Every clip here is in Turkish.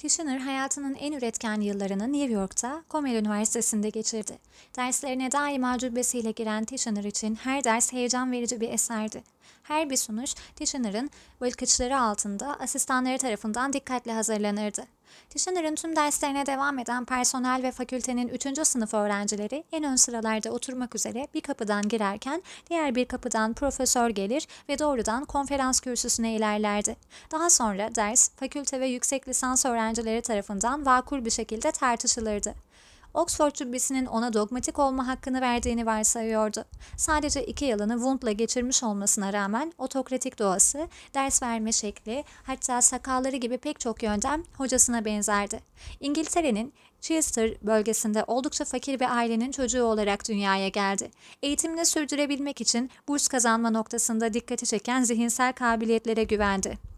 Tishner hayatının en üretken yıllarını New York'ta Cornell Üniversitesi'nde geçirdi. Derslerine daima cübbesiyle giren Tishner için her ders heyecan verici bir eserdi. Her bir sunuş Tishner'ın bakışları altında asistanları tarafından dikkatle hazırlanırdı. Dişanır'ın tüm derslerine devam eden personel ve fakültenin 3. sınıf öğrencileri en ön sıralarda oturmak üzere bir kapıdan girerken diğer bir kapıdan profesör gelir ve doğrudan konferans kürsüsüne ilerlerdi. Daha sonra ders fakülte ve yüksek lisans öğrencileri tarafından vakur bir şekilde tartışılırdı. Oxford cübbesinin ona dogmatik olma hakkını verdiğini varsayıyordu. Sadece iki yılını Wund'la geçirmiş olmasına rağmen otokratik doğası, ders verme şekli, hatta sakalları gibi pek çok yönden hocasına benzerdi. İngiltere'nin Chester bölgesinde oldukça fakir bir ailenin çocuğu olarak dünyaya geldi. Eğitimini sürdürebilmek için burs kazanma noktasında dikkati çeken zihinsel kabiliyetlere güvendi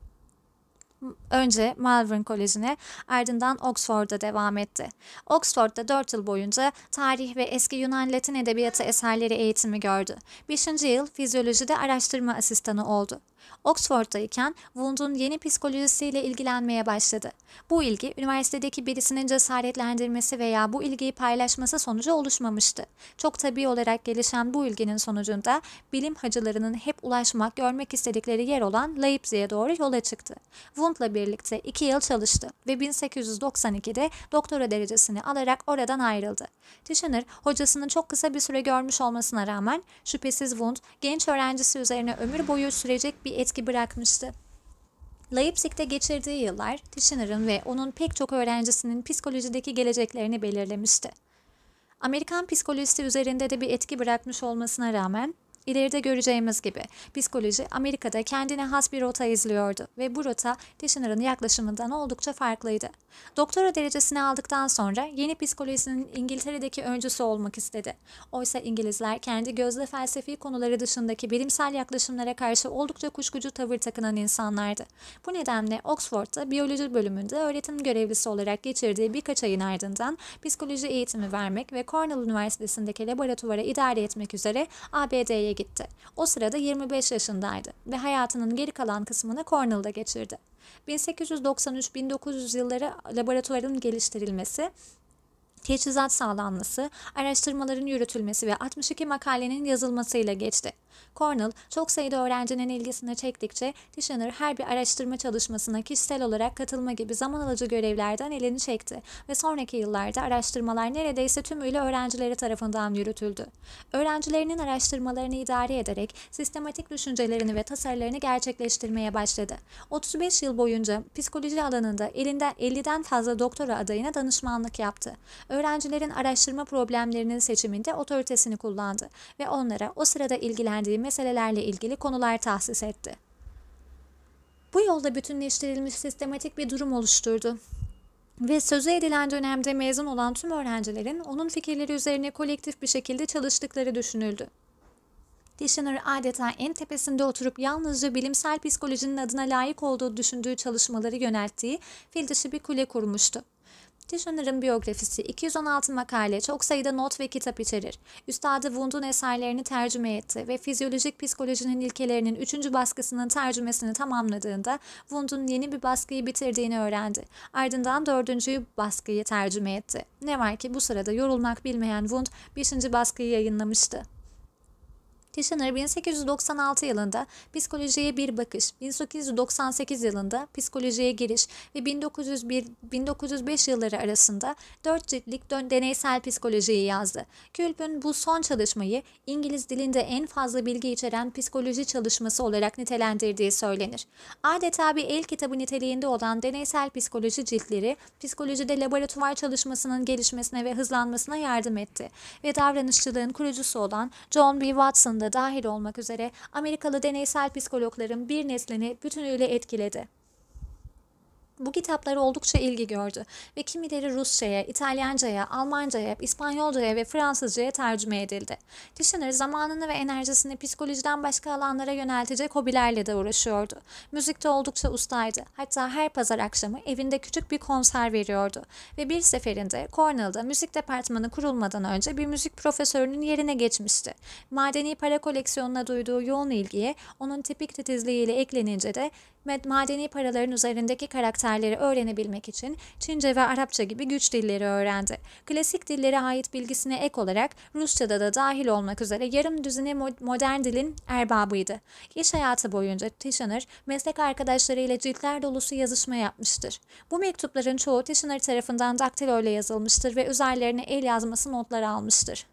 önce Malvern Koleji'ne ardından Oxford'a devam etti. Oxford'da 4 yıl boyunca tarih ve eski Yunan Latin edebiyatı eserleri eğitimi gördü. 5. yıl fizyolojide araştırma asistanı oldu. Oxford'dayken Wund'un yeni psikolojisiyle ilgilenmeye başladı. Bu ilgi üniversitedeki birisinin cesaretlendirmesi veya bu ilgiyi paylaşması sonucu oluşmamıştı. Çok tabii olarak gelişen bu ilginin sonucunda bilim hacılarının hep ulaşmak, görmek istedikleri yer olan Leipzig'e doğru yola çıktı. Wund'la birlikte iki yıl çalıştı ve 1892'de doktora derecesini alarak oradan ayrıldı. Tishner, hocasını çok kısa bir süre görmüş olmasına rağmen şüphesiz Wund, genç öğrencisi üzerine ömür boyu sürecek bir bir etki bırakmıştı. Leipzig'te geçirdiği yıllar Tischner'ın ve onun pek çok öğrencisinin psikolojideki geleceklerini belirlemişti. Amerikan psikolojisi üzerinde de bir etki bırakmış olmasına rağmen İleride göreceğimiz gibi psikoloji Amerika'da kendine has bir rota izliyordu ve bu rota Tishner'ın yaklaşımından oldukça farklıydı. Doktora derecesini aldıktan sonra yeni psikolojisinin İngiltere'deki öncüsü olmak istedi. Oysa İngilizler kendi gözle felsefi konuları dışındaki bilimsel yaklaşımlara karşı oldukça kuşkucu tavır takınan insanlardı. Bu nedenle Oxford'da biyoloji bölümünde öğretim görevlisi olarak geçirdiği birkaç ayın ardından psikoloji eğitimi vermek ve Cornell Üniversitesi'ndeki laboratuvara idare etmek üzere ABD'ye Amerika'ya gitti. O sırada 25 yaşındaydı ve hayatının geri kalan kısmını Cornell'da geçirdi. 1893-1900 yılları laboratuvarın geliştirilmesi, teçhizat sağlanması, araştırmaların yürütülmesi ve 62 makalenin yazılmasıyla geçti. Cornell, çok sayıda öğrencinin ilgisini çektikçe Tishner her bir araştırma çalışmasına kişisel olarak katılma gibi zaman alıcı görevlerden elini çekti ve sonraki yıllarda araştırmalar neredeyse tümüyle öğrencileri tarafından yürütüldü. Öğrencilerinin araştırmalarını idare ederek sistematik düşüncelerini ve tasarılarını gerçekleştirmeye başladı. 35 yıl boyunca psikoloji alanında elinde 50'den fazla doktora adayına danışmanlık yaptı. Öğrencilerin araştırma problemlerinin seçiminde otoritesini kullandı ve onlara o sırada ilgilendiği ilgilendiği meselelerle ilgili konular tahsis etti. Bu yolda bütünleştirilmiş sistematik bir durum oluşturdu ve sözü edilen dönemde mezun olan tüm öğrencilerin onun fikirleri üzerine kolektif bir şekilde çalıştıkları düşünüldü. Dishner adeta en tepesinde oturup yalnızca bilimsel psikolojinin adına layık olduğu düşündüğü çalışmaları yönelttiği fil dışı bir kule kurmuştu. Dijonner'ın biyografisi 216 makale, çok sayıda not ve kitap içerir. Üstadı Wund'un eserlerini tercüme etti ve fizyolojik psikolojinin ilkelerinin 3. baskısının tercümesini tamamladığında Wund'un yeni bir baskıyı bitirdiğini öğrendi. Ardından 4. baskıyı tercüme etti. Ne var ki bu sırada yorulmak bilmeyen Wund 5. baskıyı yayınlamıştı. Tishner 1896 yılında Psikolojiye Bir Bakış, 1898 yılında Psikolojiye Giriş ve 1901, 1905 yılları arasında 4 ciltlik deneysel psikolojiyi yazdı. Külp'ün bu son çalışmayı İngiliz dilinde en fazla bilgi içeren psikoloji çalışması olarak nitelendirdiği söylenir. Adeta bir el kitabı niteliğinde olan deneysel psikoloji ciltleri, psikolojide laboratuvar çalışmasının gelişmesine ve hızlanmasına yardım etti ve davranışçılığın kurucusu olan John B. Watson'da da dahil olmak üzere Amerikalı deneysel psikologların bir neslini bütünüyle etkiledi bu kitaplar oldukça ilgi gördü ve kimileri Rusça'ya, İtalyanca'ya, Almanca'ya, İspanyolca'ya ve Fransızca'ya tercüme edildi. Tishner zamanını ve enerjisini psikolojiden başka alanlara yöneltecek hobilerle de uğraşıyordu. Müzikte oldukça ustaydı. Hatta her pazar akşamı evinde küçük bir konser veriyordu ve bir seferinde Cornell'da müzik departmanı kurulmadan önce bir müzik profesörünün yerine geçmişti. Madeni para koleksiyonuna duyduğu yoğun ilgiye onun tipik titizliğiyle eklenince de madeni paraların üzerindeki karakterleri öğrenebilmek için Çince ve Arapça gibi güç dilleri öğrendi. Klasik dillere ait bilgisine ek olarak Rusça'da da dahil olmak üzere yarım düzine modern dilin erbabıydı. İş hayatı boyunca Tishner meslek arkadaşlarıyla ciltler dolusu yazışma yapmıştır. Bu mektupların çoğu Tishner tarafından daktiloyla yazılmıştır ve üzerlerine el yazması notları almıştır.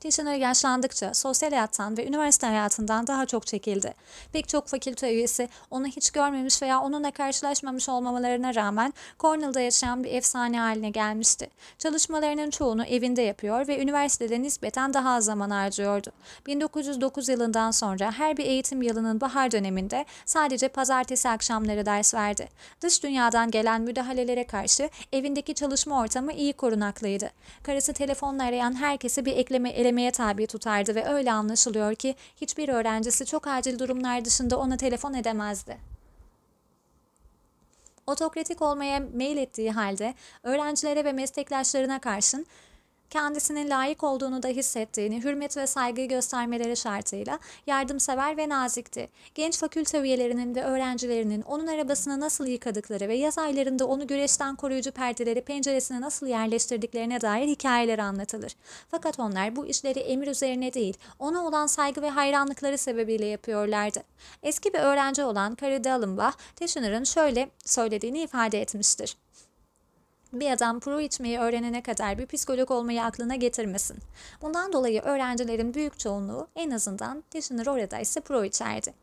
Kitchener yaşlandıkça sosyal hayattan ve üniversite hayatından daha çok çekildi. Pek çok fakülte üyesi onu hiç görmemiş veya onunla karşılaşmamış olmamalarına rağmen Cornell'da yaşayan bir efsane haline gelmişti. Çalışmalarının çoğunu evinde yapıyor ve üniversitede nispeten daha az zaman harcıyordu. 1909 yılından sonra her bir eğitim yılının bahar döneminde sadece pazartesi akşamları ders verdi. Dış dünyadan gelen müdahalelere karşı evindeki çalışma ortamı iyi korunaklıydı. Karısı telefonla arayan herkese bir ekleme ele incelemeye tabi tutardı ve öyle anlaşılıyor ki hiçbir öğrencisi çok acil durumlar dışında ona telefon edemezdi. Otokratik olmaya mail ettiği halde öğrencilere ve meslektaşlarına karşın kendisinin layık olduğunu da hissettiğini, hürmet ve saygı göstermeleri şartıyla yardımsever ve nazikti. Genç fakülte üyelerinin ve öğrencilerinin onun arabasını nasıl yıkadıkları ve yaz aylarında onu güreşten koruyucu perdeleri penceresine nasıl yerleştirdiklerine dair hikayeler anlatılır. Fakat onlar bu işleri emir üzerine değil, ona olan saygı ve hayranlıkları sebebiyle yapıyorlardı. Eski bir öğrenci olan Carrie Dallenbach, Teşiner'ın şöyle söylediğini ifade etmiştir bir adam pro içmeyi öğrenene kadar bir psikolog olmayı aklına getirmesin. Bundan dolayı öğrencilerin büyük çoğunluğu en azından Dishner orada ise pro içerdi.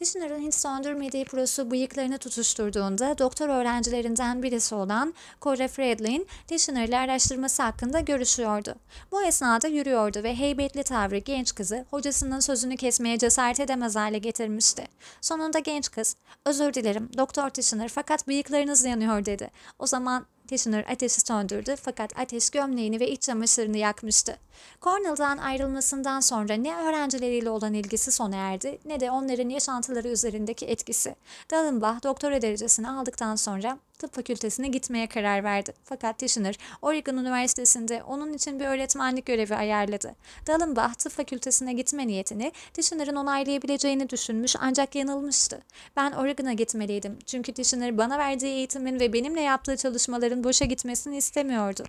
Dishner'ın hiç söndürmediği prosu bıyıklarını tutuşturduğunda doktor öğrencilerinden birisi olan Corey Fredlin, Dishner ile araştırması hakkında görüşüyordu. Bu esnada yürüyordu ve heybetli tavrı genç kızı hocasının sözünü kesmeye cesaret edemez hale getirmişti. Sonunda genç kız, özür dilerim doktor Dishner fakat bıyıklarınız yanıyor dedi. O zaman Kitchener ateşi söndürdü fakat ateş gömleğini ve iç çamaşırını yakmıştı. Cornell'dan ayrılmasından sonra ne öğrencileriyle olan ilgisi sona erdi ne de onların yaşantıları üzerindeki etkisi. Dallenbach doktora derecesini aldıktan sonra tıp fakültesine gitmeye karar verdi. Fakat Tishner, Oregon Üniversitesi'nde onun için bir öğretmenlik görevi ayarladı. Dallenbach tıp fakültesine gitme niyetini Yaşınır'ın onaylayabileceğini düşünmüş ancak yanılmıştı. Ben Oregon'a gitmeliydim çünkü Tishner bana verdiği eğitimin ve benimle yaptığı çalışmaların boşa gitmesini istemiyordu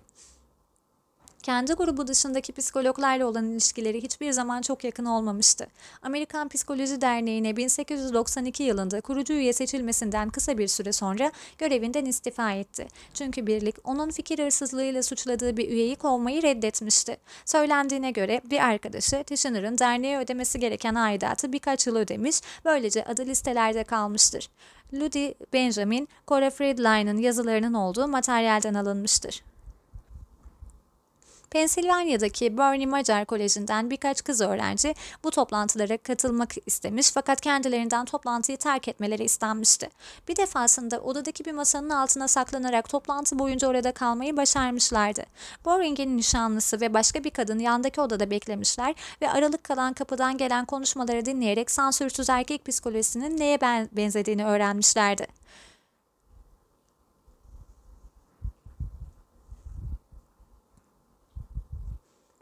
kendi grubu dışındaki psikologlarla olan ilişkileri hiçbir zaman çok yakın olmamıştı. Amerikan Psikoloji Derneği'ne 1892 yılında kurucu üye seçilmesinden kısa bir süre sonra görevinden istifa etti. Çünkü birlik onun fikir hırsızlığıyla suçladığı bir üyeyi kovmayı reddetmişti. Söylendiğine göre bir arkadaşı Tishner'ın derneğe ödemesi gereken aidatı birkaç yıl ödemiş, böylece adı listelerde kalmıştır. Ludi Benjamin, Cora Friedline'ın yazılarının olduğu materyalden alınmıştır. Pensilvanya'daki Bernie Macar Koleji'nden birkaç kız öğrenci bu toplantılara katılmak istemiş fakat kendilerinden toplantıyı terk etmeleri istenmişti. Bir defasında odadaki bir masanın altına saklanarak toplantı boyunca orada kalmayı başarmışlardı. Boring'in nişanlısı ve başka bir kadın yandaki odada beklemişler ve aralık kalan kapıdan gelen konuşmaları dinleyerek sansürsüz erkek psikolojisinin neye benzediğini öğrenmişlerdi.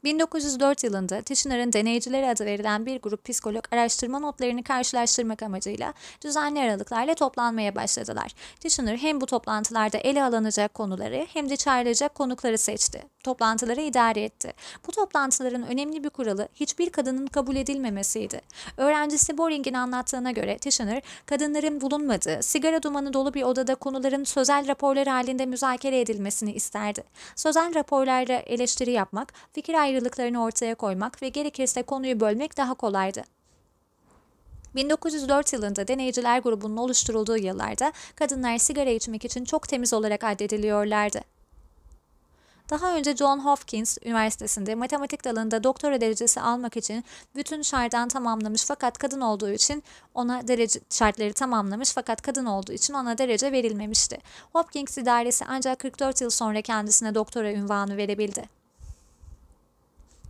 1904 yılında Tişner'ın deneycileri adı verilen bir grup psikolog araştırma notlarını karşılaştırmak amacıyla düzenli aralıklarla toplanmaya başladılar. Tischner hem bu toplantılarda ele alınacak konuları hem de çağrılacak konukları seçti. Toplantıları idare etti. Bu toplantıların önemli bir kuralı hiçbir kadının kabul edilmemesiydi. Öğrencisi Boring'in anlattığına göre Tischner kadınların bulunmadığı, sigara dumanı dolu bir odada konuların sözel raporlar halinde müzakere edilmesini isterdi. Sözel raporlarla eleştiri yapmak, fikir ayrılığı ayrılıklarını ortaya koymak ve gerekirse konuyu bölmek daha kolaydı. 1904 yılında deneyciler grubunun oluşturulduğu yıllarda kadınlar sigara içmek için çok temiz olarak addediliyorlardı. Daha önce John Hopkins Üniversitesi'nde matematik dalında doktora derecesi almak için bütün şarttan tamamlamış fakat kadın olduğu için ona derece şartları tamamlamış fakat kadın olduğu için ona derece verilmemişti. Hopkins idaresi ancak 44 yıl sonra kendisine doktora ünvanı verebildi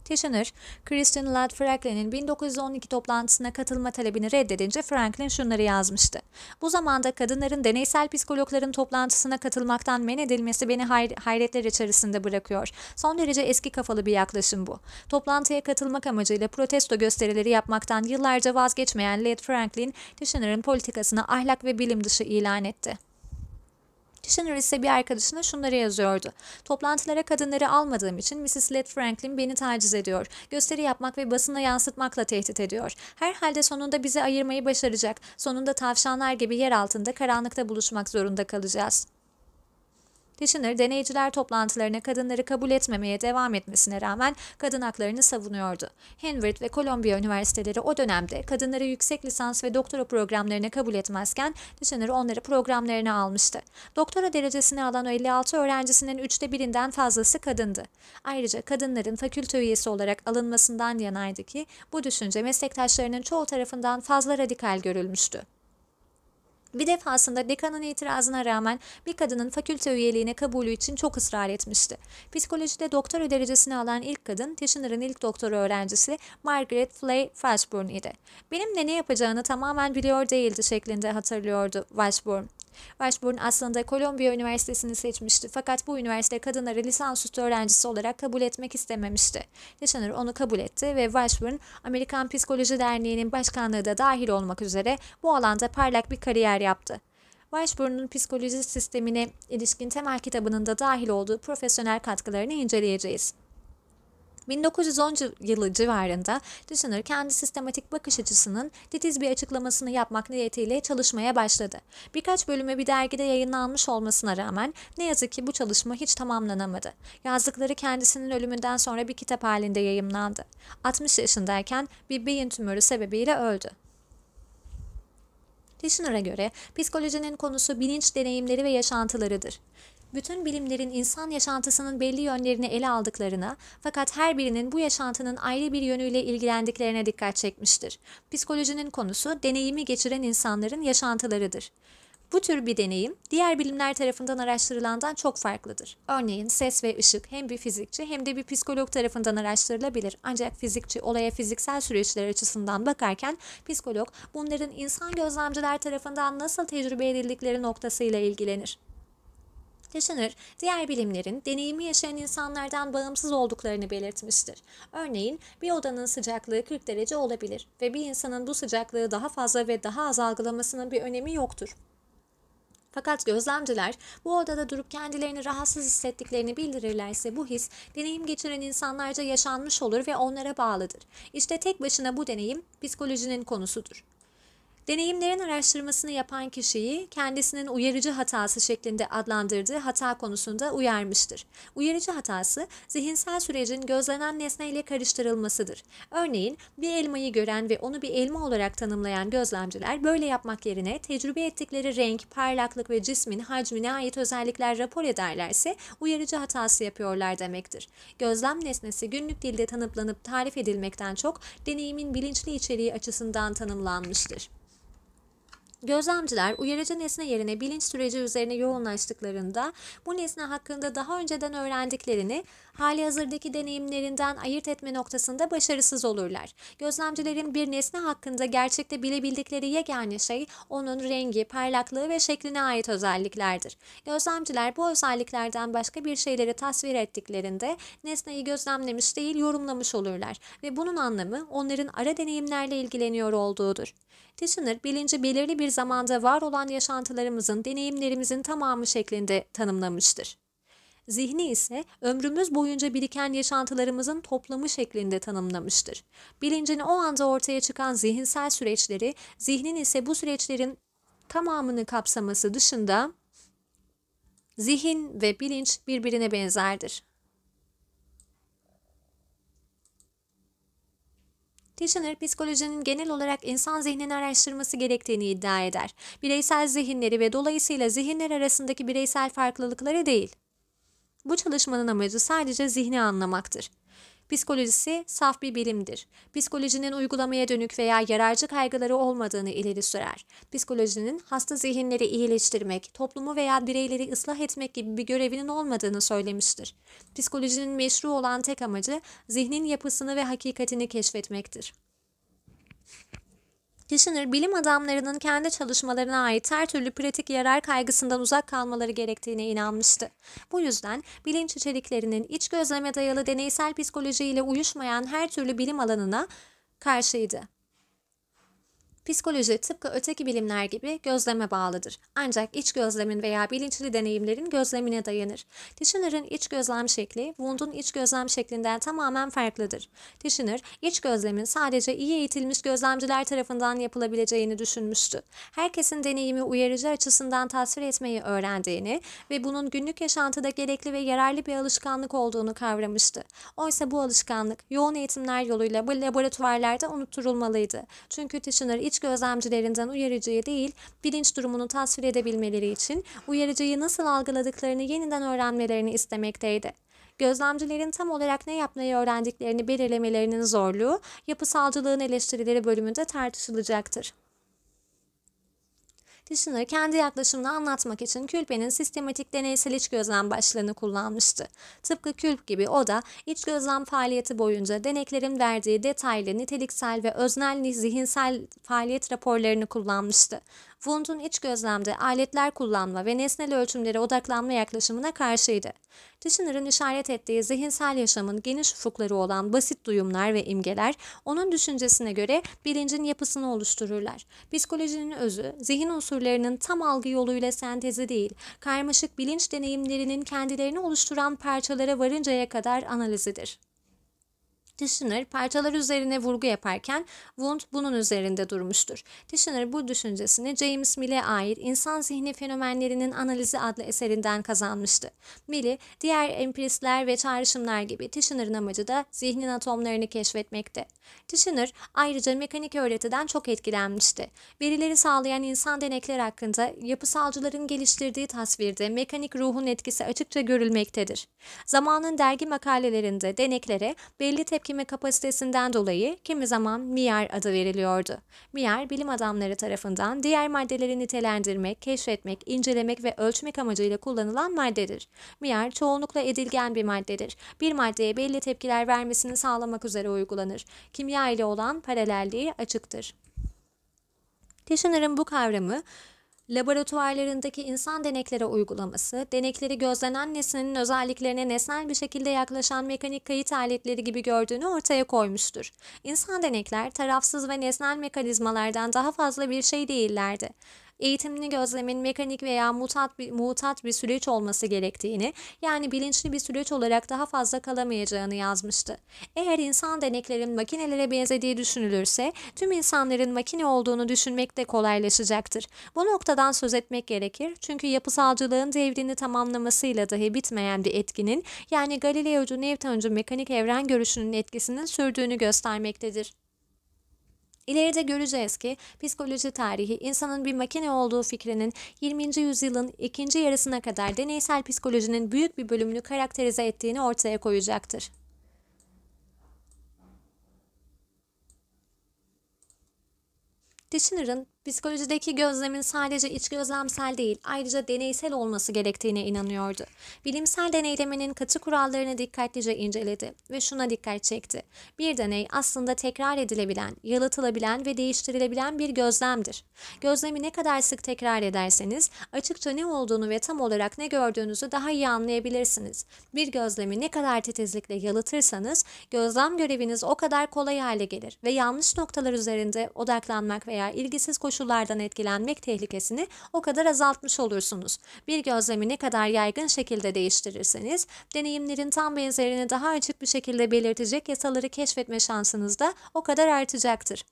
taşınır. Christian Ladd Franklin'in 1912 toplantısına katılma talebini reddedince Franklin şunları yazmıştı. Bu zamanda kadınların deneysel psikologların toplantısına katılmaktan men edilmesi beni hayr- hayretler içerisinde bırakıyor. Son derece eski kafalı bir yaklaşım bu. Toplantıya katılmak amacıyla protesto gösterileri yapmaktan yıllarca vazgeçmeyen Ladd Franklin, Taşınır'ın politikasını ahlak ve bilim dışı ilan etti. Schindler ise bir arkadaşına şunları yazıyordu. Toplantılara kadınları almadığım için Mrs. Led Franklin beni taciz ediyor. Gösteri yapmak ve basına yansıtmakla tehdit ediyor. Herhalde sonunda bizi ayırmayı başaracak. Sonunda tavşanlar gibi yer altında karanlıkta buluşmak zorunda kalacağız. Kişiner deneyciler toplantılarına kadınları kabul etmemeye devam etmesine rağmen kadın haklarını savunuyordu. Harvard ve Columbia Üniversiteleri o dönemde kadınları yüksek lisans ve doktora programlarına kabul etmezken Kişiner onları programlarına almıştı. Doktora derecesini alan 56 öğrencisinin üçte birinden fazlası kadındı. Ayrıca kadınların fakülte üyesi olarak alınmasından yanaydı ki bu düşünce meslektaşlarının çoğu tarafından fazla radikal görülmüştü. Bir defasında dekanın itirazına rağmen bir kadının fakülte üyeliğine kabulü için çok ısrar etmişti. Psikolojide doktora derecesini alan ilk kadın, Tishner'ın ilk doktora öğrencisi Margaret Flay Washburn idi. Benimle ne yapacağını tamamen biliyor değildi şeklinde hatırlıyordu Washburn. Washburn aslında Kolombiya Üniversitesi'ni seçmişti fakat bu üniversite kadınları lisansüstü öğrencisi olarak kabul etmek istememişti. Lechner onu kabul etti ve Washburn, Amerikan Psikoloji Derneği'nin başkanlığı da dahil olmak üzere bu alanda parlak bir kariyer yaptı. Washburn'un psikoloji sistemine ilişkin temel kitabının da dahil olduğu profesyonel katkılarını inceleyeceğiz. 1910 yılı civarında düşünür kendi sistematik bakış açısının titiz bir açıklamasını yapmak niyetiyle çalışmaya başladı. Birkaç bölümü bir dergide yayınlanmış olmasına rağmen ne yazık ki bu çalışma hiç tamamlanamadı. Yazdıkları kendisinin ölümünden sonra bir kitap halinde yayımlandı. 60 yaşındayken bir beyin tümörü sebebiyle öldü. Tishner'a göre psikolojinin konusu bilinç deneyimleri ve yaşantılarıdır bütün bilimlerin insan yaşantısının belli yönlerini ele aldıklarına fakat her birinin bu yaşantının ayrı bir yönüyle ilgilendiklerine dikkat çekmiştir. Psikolojinin konusu deneyimi geçiren insanların yaşantılarıdır. Bu tür bir deneyim diğer bilimler tarafından araştırılandan çok farklıdır. Örneğin ses ve ışık hem bir fizikçi hem de bir psikolog tarafından araştırılabilir. Ancak fizikçi olaya fiziksel süreçler açısından bakarken psikolog bunların insan gözlemciler tarafından nasıl tecrübe edildikleri noktasıyla ilgilenir yaşanır, diğer bilimlerin deneyimi yaşayan insanlardan bağımsız olduklarını belirtmiştir. Örneğin bir odanın sıcaklığı 40 derece olabilir ve bir insanın bu sıcaklığı daha fazla ve daha az algılamasının bir önemi yoktur. Fakat gözlemciler bu odada durup kendilerini rahatsız hissettiklerini bildirirlerse bu his deneyim geçiren insanlarca yaşanmış olur ve onlara bağlıdır. İşte tek başına bu deneyim psikolojinin konusudur. Deneyimlerin araştırmasını yapan kişiyi kendisinin uyarıcı hatası şeklinde adlandırdığı hata konusunda uyarmıştır. Uyarıcı hatası zihinsel sürecin gözlenen nesneyle karıştırılmasıdır. Örneğin bir elmayı gören ve onu bir elma olarak tanımlayan gözlemciler böyle yapmak yerine tecrübe ettikleri renk, parlaklık ve cismin hacmine ait özellikler rapor ederlerse uyarıcı hatası yapıyorlar demektir. Gözlem nesnesi günlük dilde tanıplanıp tarif edilmekten çok deneyimin bilinçli içeriği açısından tanımlanmıştır. Gözlemciler uyarıcı nesne yerine bilinç süreci üzerine yoğunlaştıklarında bu nesne hakkında daha önceden öğrendiklerini hali hazırdaki deneyimlerinden ayırt etme noktasında başarısız olurlar. Gözlemcilerin bir nesne hakkında gerçekte bilebildikleri yegane şey onun rengi, parlaklığı ve şekline ait özelliklerdir. Gözlemciler bu özelliklerden başka bir şeyleri tasvir ettiklerinde nesneyi gözlemlemiş değil yorumlamış olurlar ve bunun anlamı onların ara deneyimlerle ilgileniyor olduğudur. Tishner, bilinci belirli bir zamanda var olan yaşantılarımızın, deneyimlerimizin tamamı şeklinde tanımlamıştır. Zihni ise ömrümüz boyunca biriken yaşantılarımızın toplamı şeklinde tanımlamıştır. Bilincin o anda ortaya çıkan zihinsel süreçleri, zihnin ise bu süreçlerin tamamını kapsaması dışında zihin ve bilinç birbirine benzerdir. Tishner psikolojinin genel olarak insan zihnini araştırması gerektiğini iddia eder. Bireysel zihinleri ve dolayısıyla zihinler arasındaki bireysel farklılıkları değil. Bu çalışmanın amacı sadece zihni anlamaktır. Psikolojisi saf bir bilimdir. Psikolojinin uygulamaya dönük veya yararcı kaygıları olmadığını ileri sürer. Psikolojinin hasta zihinleri iyileştirmek, toplumu veya bireyleri ıslah etmek gibi bir görevinin olmadığını söylemiştir. Psikolojinin meşru olan tek amacı zihnin yapısını ve hakikatini keşfetmektir. Kişiner, bilim adamlarının kendi çalışmalarına ait her türlü pratik yarar kaygısından uzak kalmaları gerektiğine inanmıştı. Bu yüzden bilinç içeriklerinin iç gözleme dayalı deneysel psikolojiyle uyuşmayan her türlü bilim alanına karşıydı. Psikoloji tıpkı öteki bilimler gibi gözleme bağlıdır. Ancak iç gözlemin veya bilinçli deneyimlerin gözlemine dayanır. Tishner'ın iç gözlem şekli Wundt'un iç gözlem şeklinden tamamen farklıdır. Tishner, iç gözlemin sadece iyi eğitilmiş gözlemciler tarafından yapılabileceğini düşünmüştü. Herkesin deneyimi uyarıcı açısından tasvir etmeyi öğrendiğini ve bunun günlük yaşantıda gerekli ve yararlı bir alışkanlık olduğunu kavramıştı. Oysa bu alışkanlık yoğun eğitimler yoluyla bu laboratuvarlarda unutturulmalıydı. Çünkü Tishner iç gözlemcilerinden uyarıcıyı değil, bilinç durumunu tasvir edebilmeleri için uyarıcıyı nasıl algıladıklarını yeniden öğrenmelerini istemekteydi gözlemcilerin tam olarak ne yapmayı öğrendiklerini belirlemelerinin zorluğu, yapısalcılığın eleştirileri bölümünde tartışılacaktır. Dishner kendi yaklaşımını anlatmak için Külpe'nin sistematik deneysel iç gözlem başlığını kullanmıştı. Tıpkı Külp gibi o da iç gözlem faaliyeti boyunca deneklerin verdiği detaylı, niteliksel ve öznel zihinsel faaliyet raporlarını kullanmıştı. Wundt'un iç gözlemde aletler kullanma ve nesnel ölçümlere odaklanma yaklaşımına karşıydı. Tishner'ın işaret ettiği zihinsel yaşamın geniş ufukları olan basit duyumlar ve imgeler onun düşüncesine göre bilincin yapısını oluştururlar. Psikolojinin özü, zihin unsurlarının tam algı yoluyla sentezi değil, karmaşık bilinç deneyimlerinin kendilerini oluşturan parçalara varıncaya kadar analizidir. Tishner parçalar üzerine vurgu yaparken Wundt bunun üzerinde durmuştur. Tishner bu düşüncesini James Mill'e ait İnsan Zihni Fenomenlerinin Analizi adlı eserinden kazanmıştı. Mill, diğer empiristler ve çağrışımlar gibi Tishner'ın amacı da zihnin atomlarını keşfetmekti. Tishner ayrıca mekanik öğretiden çok etkilenmişti. Verileri sağlayan insan denekler hakkında yapısalcıların geliştirdiği tasvirde mekanik ruhun etkisi açıkça görülmektedir. Zamanın dergi makalelerinde deneklere belli tepki birikimi kapasitesinden dolayı kimi zaman miyer adı veriliyordu. Miyer, bilim adamları tarafından diğer maddeleri nitelendirmek, keşfetmek, incelemek ve ölçmek amacıyla kullanılan maddedir. Miyer, çoğunlukla edilgen bir maddedir. Bir maddeye belli tepkiler vermesini sağlamak üzere uygulanır. Kimya ile olan paralelliği açıktır. Tishner'ın bu kavramı laboratuvarlarındaki insan deneklere uygulaması, denekleri gözlenen nesnenin özelliklerine nesnel bir şekilde yaklaşan mekanik kayıt aletleri gibi gördüğünü ortaya koymuştur. İnsan denekler tarafsız ve nesnel mekanizmalardan daha fazla bir şey değillerdi eğitimini gözlemin mekanik veya mutat bir, mutat bir süreç olması gerektiğini yani bilinçli bir süreç olarak daha fazla kalamayacağını yazmıştı. Eğer insan deneklerin makinelere benzediği düşünülürse tüm insanların makine olduğunu düşünmek de kolaylaşacaktır. Bu noktadan söz etmek gerekir çünkü yapısalcılığın devrini tamamlamasıyla dahi bitmeyen bir etkinin yani Galileocu Newtoncu mekanik evren görüşünün etkisinin sürdüğünü göstermektedir. İleride göreceğiz ki psikoloji tarihi insanın bir makine olduğu fikrinin 20. yüzyılın ikinci yarısına kadar deneysel psikolojinin büyük bir bölümünü karakterize ettiğini ortaya koyacaktır. Dişiner'ın Psikolojideki gözlemin sadece iç gözlemsel değil, ayrıca deneysel olması gerektiğine inanıyordu. Bilimsel deneylemenin katı kurallarını dikkatlice inceledi ve şuna dikkat çekti. Bir deney aslında tekrar edilebilen, yalıtılabilen ve değiştirilebilen bir gözlemdir. Gözlemi ne kadar sık tekrar ederseniz, açıkça ne olduğunu ve tam olarak ne gördüğünüzü daha iyi anlayabilirsiniz. Bir gözlemi ne kadar titizlikle yalıtırsanız, gözlem göreviniz o kadar kolay hale gelir ve yanlış noktalar üzerinde odaklanmak veya ilgisiz koşullar koşullardan etkilenmek tehlikesini o kadar azaltmış olursunuz. Bir gözlemi ne kadar yaygın şekilde değiştirirseniz, deneyimlerin tam benzerini daha açık bir şekilde belirtecek yasaları keşfetme şansınız da o kadar artacaktır.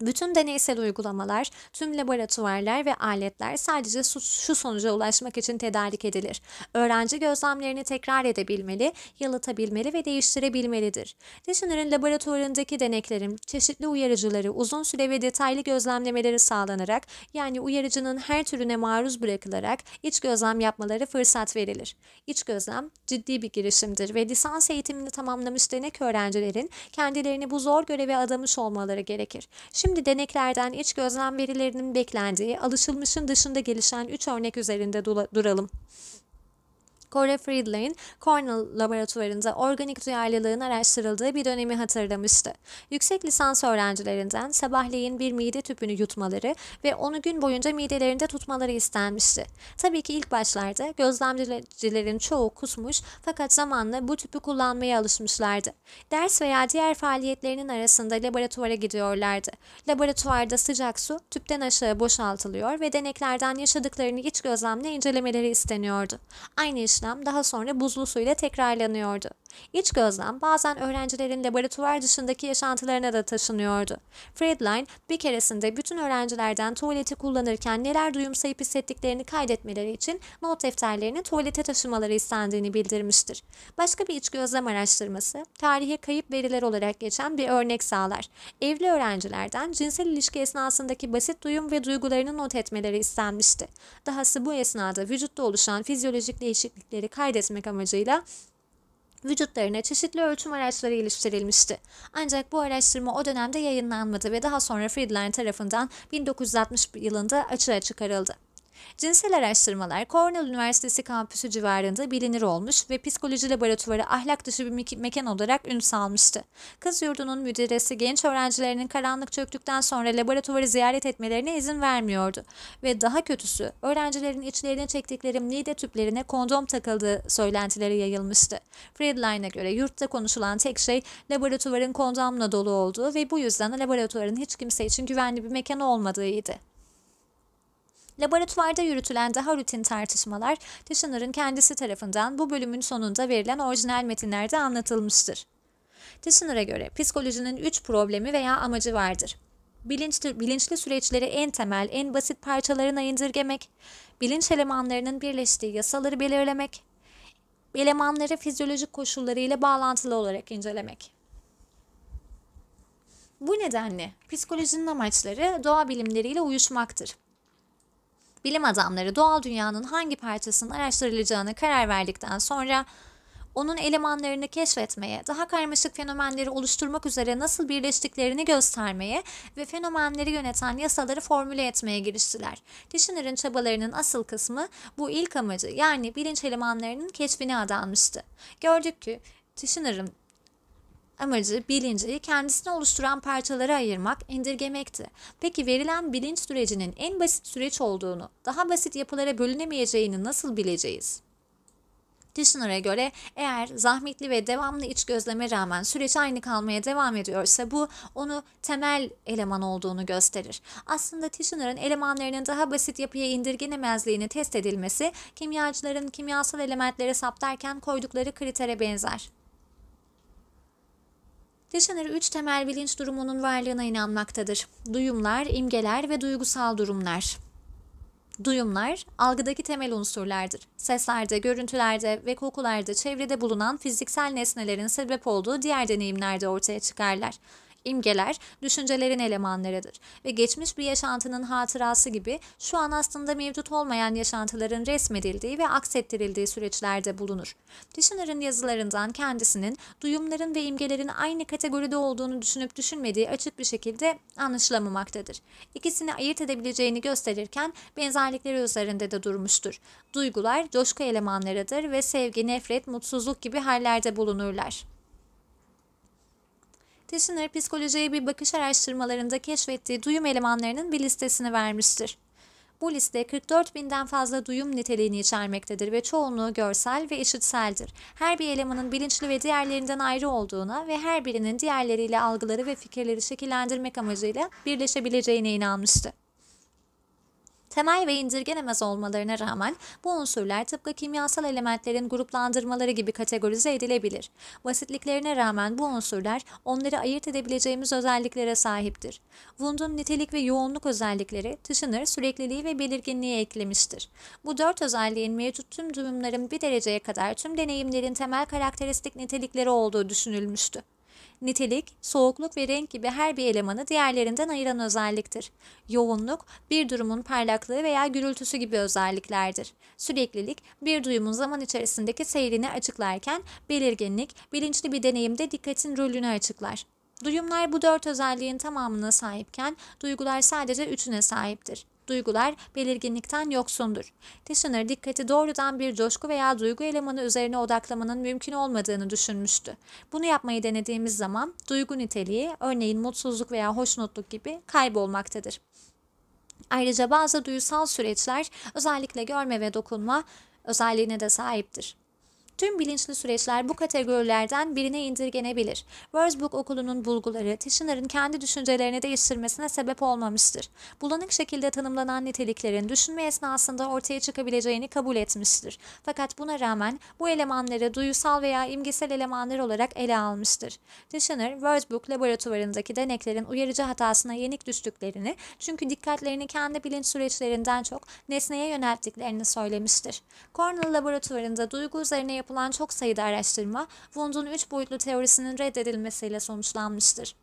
Bütün deneysel uygulamalar, tüm laboratuvarlar ve aletler sadece şu sonuca ulaşmak için tedarik edilir. Öğrenci gözlemlerini tekrar edebilmeli, yalıtabilmeli ve değiştirebilmelidir. Dishner'ın laboratuvarındaki deneklerin çeşitli uyarıcıları uzun süre ve detaylı gözlemlemeleri sağlanarak yani uyarıcının her türüne maruz bırakılarak iç gözlem yapmaları fırsat verilir. İç gözlem ciddi bir girişimdir ve lisans eğitimini tamamlamış denek öğrencilerin kendilerini bu zor göreve adamış olmaları gerekir. Şimdi Şimdi deneklerden iç gözlem verilerinin beklendiği alışılmışın dışında gelişen 3 örnek üzerinde duralım. Corey Friedler'in Cornell laboratuvarında organik duyarlılığın araştırıldığı bir dönemi hatırlamıştı. Yüksek lisans öğrencilerinden sabahleyin bir mide tüpünü yutmaları ve onu gün boyunca midelerinde tutmaları istenmişti. Tabii ki ilk başlarda gözlemcilerin çoğu kusmuş fakat zamanla bu tüpü kullanmaya alışmışlardı. Ders veya diğer faaliyetlerinin arasında laboratuvara gidiyorlardı. Laboratuvarda sıcak su tüpten aşağı boşaltılıyor ve deneklerden yaşadıklarını iç gözlemle incelemeleri isteniyordu. Aynı iş işlem daha sonra buzlu suyla tekrarlanıyordu. İç gözlem bazen öğrencilerin laboratuvar dışındaki yaşantılarına da taşınıyordu. Fredline bir keresinde bütün öğrencilerden tuvaleti kullanırken neler duyumsayıp hissettiklerini kaydetmeleri için not defterlerini tuvalete taşımaları istendiğini bildirmiştir. Başka bir iç gözlem araştırması, tarihe kayıp veriler olarak geçen bir örnek sağlar. Evli öğrencilerden cinsel ilişki esnasındaki basit duyum ve duygularını not etmeleri istenmişti. Dahası bu esnada vücutta oluşan fizyolojik değişiklikleri kaydetmek amacıyla vücutlarına çeşitli ölçüm araçları iliştirilmişti. Ancak bu araştırma o dönemde yayınlanmadı ve daha sonra Friedland tarafından 1960 yılında açığa çıkarıldı. Cinsel araştırmalar Cornell Üniversitesi kampüsü civarında bilinir olmuş ve psikoloji laboratuvarı ahlak dışı bir mekan olarak ün salmıştı. Kız yurdunun müdiresi genç öğrencilerinin karanlık çöktükten sonra laboratuvarı ziyaret etmelerine izin vermiyordu. Ve daha kötüsü öğrencilerin içlerine çektikleri mide tüplerine kondom takıldığı söylentileri yayılmıştı. Friedline'a göre yurtta konuşulan tek şey laboratuvarın kondomla dolu olduğu ve bu yüzden laboratuvarın hiç kimse için güvenli bir mekan olmadığıydı. Laboratuvarda yürütülen daha rutin tartışmalar Dishonner'ın kendisi tarafından bu bölümün sonunda verilen orijinal metinlerde anlatılmıştır. Dishonner'a göre psikolojinin üç problemi veya amacı vardır. Bilinçli, bilinçli süreçleri en temel, en basit parçalarına indirgemek, bilinç elemanlarının birleştiği yasaları belirlemek, elemanları fizyolojik koşullarıyla bağlantılı olarak incelemek. Bu nedenle psikolojinin amaçları doğa bilimleriyle uyuşmaktır. Bilim adamları doğal dünyanın hangi parçasının araştırılacağına karar verdikten sonra onun elemanlarını keşfetmeye, daha karmaşık fenomenleri oluşturmak üzere nasıl birleştiklerini göstermeye ve fenomenleri yöneten yasaları formüle etmeye giriştiler. Tishner'ın çabalarının asıl kısmı bu ilk amacı yani bilinç elemanlarının keşfine adanmıştı. Gördük ki Tishner'ın Amacı bilinci kendisini oluşturan parçalara ayırmak, indirgemekti. Peki verilen bilinç sürecinin en basit süreç olduğunu, daha basit yapılara bölünemeyeceğini nasıl bileceğiz? Dishner'a göre eğer zahmetli ve devamlı iç gözleme rağmen süreç aynı kalmaya devam ediyorsa bu onu temel eleman olduğunu gösterir. Aslında Tishner'ın elemanlarının daha basit yapıya indirgenemezliğini test edilmesi kimyacıların kimyasal elementlere saptarken koydukları kritere benzer. Teşanır üç temel bilinç durumunun varlığına inanmaktadır. Duyumlar, imgeler ve duygusal durumlar. Duyumlar, algıdaki temel unsurlardır. Seslerde, görüntülerde ve kokularda çevrede bulunan fiziksel nesnelerin sebep olduğu diğer deneyimlerde ortaya çıkarlar. İmgeler, düşüncelerin elemanlarıdır ve geçmiş bir yaşantının hatırası gibi şu an aslında mevcut olmayan yaşantıların resmedildiği ve aksettirildiği süreçlerde bulunur. Düşünürün yazılarından kendisinin duyumların ve imgelerin aynı kategoride olduğunu düşünüp düşünmediği açık bir şekilde anlaşılamamaktadır. İkisini ayırt edebileceğini gösterirken benzerlikleri üzerinde de durmuştur. Duygular coşku elemanlarıdır ve sevgi, nefret, mutsuzluk gibi hallerde bulunurlar. Tishner psikolojiye bir bakış araştırmalarında keşfettiği duyum elemanlarının bir listesini vermiştir. Bu liste 44 binden fazla duyum niteliğini içermektedir ve çoğunluğu görsel ve işitseldir. Her bir elemanın bilinçli ve diğerlerinden ayrı olduğuna ve her birinin diğerleriyle algıları ve fikirleri şekillendirmek amacıyla birleşebileceğine inanmıştı. Temel ve indirgenemez olmalarına rağmen bu unsurlar tıpkı kimyasal elementlerin gruplandırmaları gibi kategorize edilebilir. Basitliklerine rağmen bu unsurlar onları ayırt edebileceğimiz özelliklere sahiptir. Wund'un nitelik ve yoğunluk özellikleri Tishner sürekliliği ve belirginliği eklemiştir. Bu dört özelliğin mevcut tüm durumların bir dereceye kadar tüm deneyimlerin temel karakteristik nitelikleri olduğu düşünülmüştü nitelik, soğukluk ve renk gibi her bir elemanı diğerlerinden ayıran özelliktir. Yoğunluk, bir durumun parlaklığı veya gürültüsü gibi özelliklerdir. Süreklilik, bir duyumun zaman içerisindeki seyrini açıklarken belirginlik, bilinçli bir deneyimde dikkatin rolünü açıklar. Duyumlar bu dört özelliğin tamamına sahipken duygular sadece üçüne sahiptir duygular belirginlikten yoksundur. Dishner dikkati doğrudan bir coşku veya duygu elemanı üzerine odaklamanın mümkün olmadığını düşünmüştü. Bunu yapmayı denediğimiz zaman duygu niteliği örneğin mutsuzluk veya hoşnutluk gibi kaybolmaktadır. Ayrıca bazı duysal süreçler özellikle görme ve dokunma özelliğine de sahiptir. Tüm bilinçli süreçler bu kategorilerden birine indirgenebilir. Wurzburg okulunun bulguları Tishner'ın kendi düşüncelerini değiştirmesine sebep olmamıştır. Bulanık şekilde tanımlanan niteliklerin düşünme esnasında ortaya çıkabileceğini kabul etmiştir. Fakat buna rağmen bu elemanları duyusal veya imgesel elemanlar olarak ele almıştır. Tishner, Wurzburg laboratuvarındaki deneklerin uyarıcı hatasına yenik düştüklerini çünkü dikkatlerini kendi bilinç süreçlerinden çok nesneye yönelttiklerini söylemiştir. Cornell laboratuvarında duygu üzerine yapılan yapılan çok sayıda araştırma Wundt'un üç boyutlu teorisinin reddedilmesiyle sonuçlanmıştır.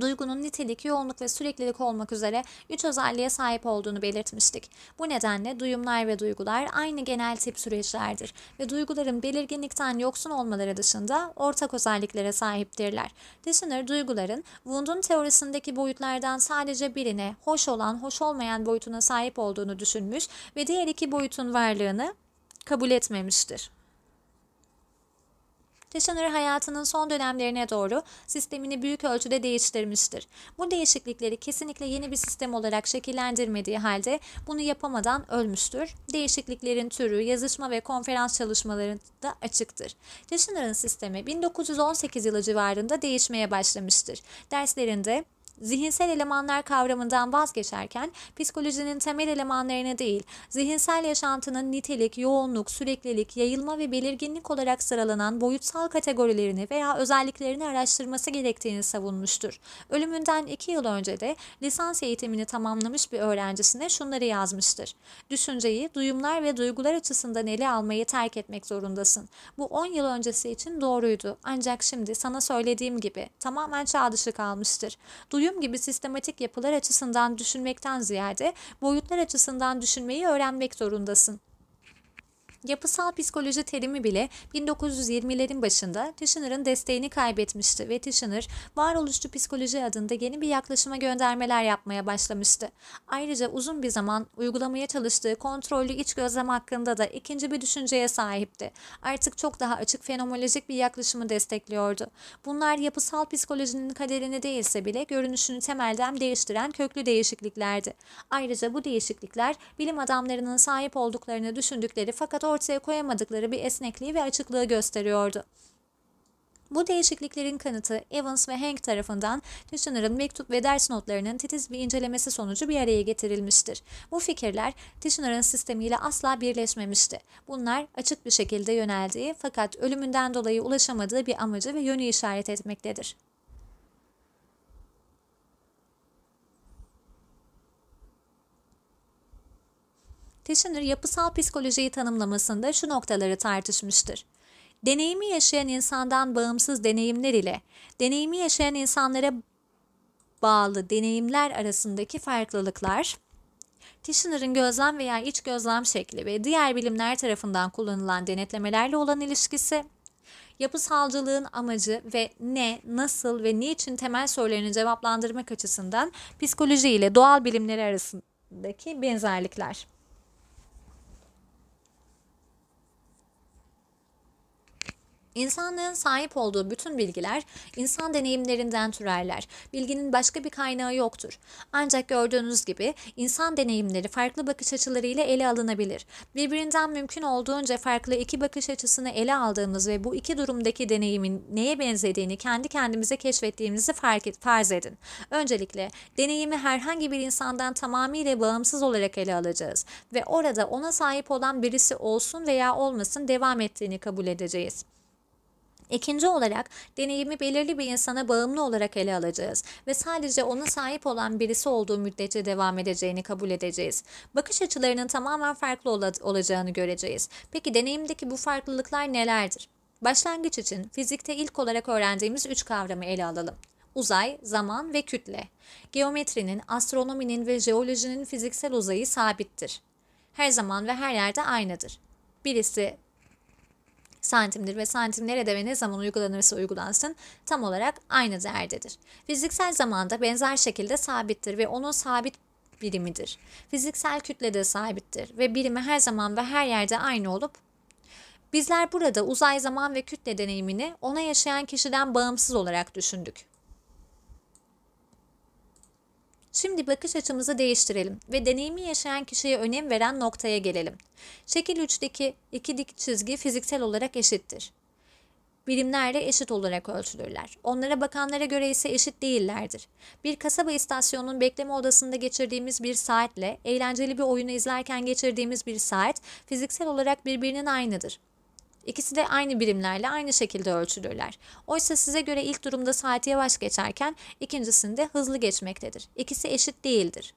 Duygunun nitelik, yoğunluk ve süreklilik olmak üzere üç özelliğe sahip olduğunu belirtmiştik. Bu nedenle duyumlar ve duygular aynı genel tip süreçlerdir ve duyguların belirginlikten yoksun olmaları dışında ortak özelliklere sahiptirler. Dishner duyguların Wundt'un teorisindeki boyutlardan sadece birine, hoş olan, hoş olmayan boyutuna sahip olduğunu düşünmüş ve diğer iki boyutun varlığını kabul etmemiştir. Taşanır hayatının son dönemlerine doğru sistemini büyük ölçüde değiştirmiştir. Bu değişiklikleri kesinlikle yeni bir sistem olarak şekillendirmediği halde bunu yapamadan ölmüştür. Değişikliklerin türü yazışma ve konferans çalışmalarında açıktır. Taşanır'ın sistemi 1918 yılı civarında değişmeye başlamıştır. Derslerinde zihinsel elemanlar kavramından vazgeçerken psikolojinin temel elemanlarını değil, zihinsel yaşantının nitelik, yoğunluk, süreklilik, yayılma ve belirginlik olarak sıralanan boyutsal kategorilerini veya özelliklerini araştırması gerektiğini savunmuştur. Ölümünden iki yıl önce de lisans eğitimini tamamlamış bir öğrencisine şunları yazmıştır. Düşünceyi duyumlar ve duygular açısından ele almayı terk etmek zorundasın. Bu 10 yıl öncesi için doğruydu ancak şimdi sana söylediğim gibi tamamen çağ dışı kalmıştır. Duyum uyum gibi sistematik yapılar açısından düşünmekten ziyade boyutlar açısından düşünmeyi öğrenmek zorundasın. Yapısal psikoloji terimi bile 1920'lerin başında Tishner'ın desteğini kaybetmişti ve Tishner varoluşçu psikoloji adında yeni bir yaklaşıma göndermeler yapmaya başlamıştı. Ayrıca uzun bir zaman uygulamaya çalıştığı kontrollü iç gözlem hakkında da ikinci bir düşünceye sahipti. Artık çok daha açık fenomenolojik bir yaklaşımı destekliyordu. Bunlar yapısal psikolojinin kaderini değilse bile görünüşünü temelden değiştiren köklü değişikliklerdi. Ayrıca bu değişiklikler bilim adamlarının sahip olduklarını düşündükleri fakat ortaya koyamadıkları bir esnekliği ve açıklığı gösteriyordu. Bu değişikliklerin kanıtı Evans ve Hank tarafından Tishner'ın mektup ve ders notlarının titiz bir incelemesi sonucu bir araya getirilmiştir. Bu fikirler Tishner'ın sistemiyle asla birleşmemişti. Bunlar açık bir şekilde yöneldiği fakat ölümünden dolayı ulaşamadığı bir amacı ve yönü işaret etmektedir. Tishner yapısal psikolojiyi tanımlamasında şu noktaları tartışmıştır. Deneyimi yaşayan insandan bağımsız deneyimler ile deneyimi yaşayan insanlara bağlı deneyimler arasındaki farklılıklar, Tishner'ın gözlem veya iç gözlem şekli ve diğer bilimler tarafından kullanılan denetlemelerle olan ilişkisi, yapısalcılığın amacı ve ne, nasıl ve niçin temel sorularını cevaplandırmak açısından psikoloji ile doğal bilimler arasındaki benzerlikler. İnsanlığın sahip olduğu bütün bilgiler insan deneyimlerinden türerler. Bilginin başka bir kaynağı yoktur. Ancak gördüğünüz gibi insan deneyimleri farklı bakış açılarıyla ele alınabilir. Birbirinden mümkün olduğunca farklı iki bakış açısını ele aldığımız ve bu iki durumdaki deneyimin neye benzediğini kendi kendimize keşfettiğimizi fark et, farz edin. Öncelikle deneyimi herhangi bir insandan tamamıyla bağımsız olarak ele alacağız ve orada ona sahip olan birisi olsun veya olmasın devam ettiğini kabul edeceğiz. İkinci olarak deneyimi belirli bir insana bağımlı olarak ele alacağız ve sadece ona sahip olan birisi olduğu müddetçe devam edeceğini kabul edeceğiz. Bakış açılarının tamamen farklı ol olacağını göreceğiz. Peki deneyimdeki bu farklılıklar nelerdir? Başlangıç için fizikte ilk olarak öğrendiğimiz üç kavramı ele alalım uzay, zaman ve kütle. Geometrinin, astronominin ve jeolojinin fiziksel uzayı sabittir. Her zaman ve her yerde aynıdır. Birisi santimdir ve santim nerede ve ne zaman uygulanırsa uygulansın tam olarak aynı değerdedir. Fiziksel zamanda benzer şekilde sabittir ve onun sabit birimidir. Fiziksel kütle de sabittir ve birimi her zaman ve her yerde aynı olup Bizler burada uzay zaman ve kütle deneyimini ona yaşayan kişiden bağımsız olarak düşündük. Şimdi bakış açımızı değiştirelim ve deneyimi yaşayan kişiye önem veren noktaya gelelim. Şekil 3'teki iki dik çizgi fiziksel olarak eşittir. Birimlerle eşit olarak ölçülürler. Onlara bakanlara göre ise eşit değillerdir. Bir kasaba istasyonunun bekleme odasında geçirdiğimiz bir saatle eğlenceli bir oyunu izlerken geçirdiğimiz bir saat fiziksel olarak birbirinin aynıdır. İkisi de aynı birimlerle aynı şekilde ölçülürler. Oysa size göre ilk durumda saati yavaş geçerken ikincisinde hızlı geçmektedir. İkisi eşit değildir.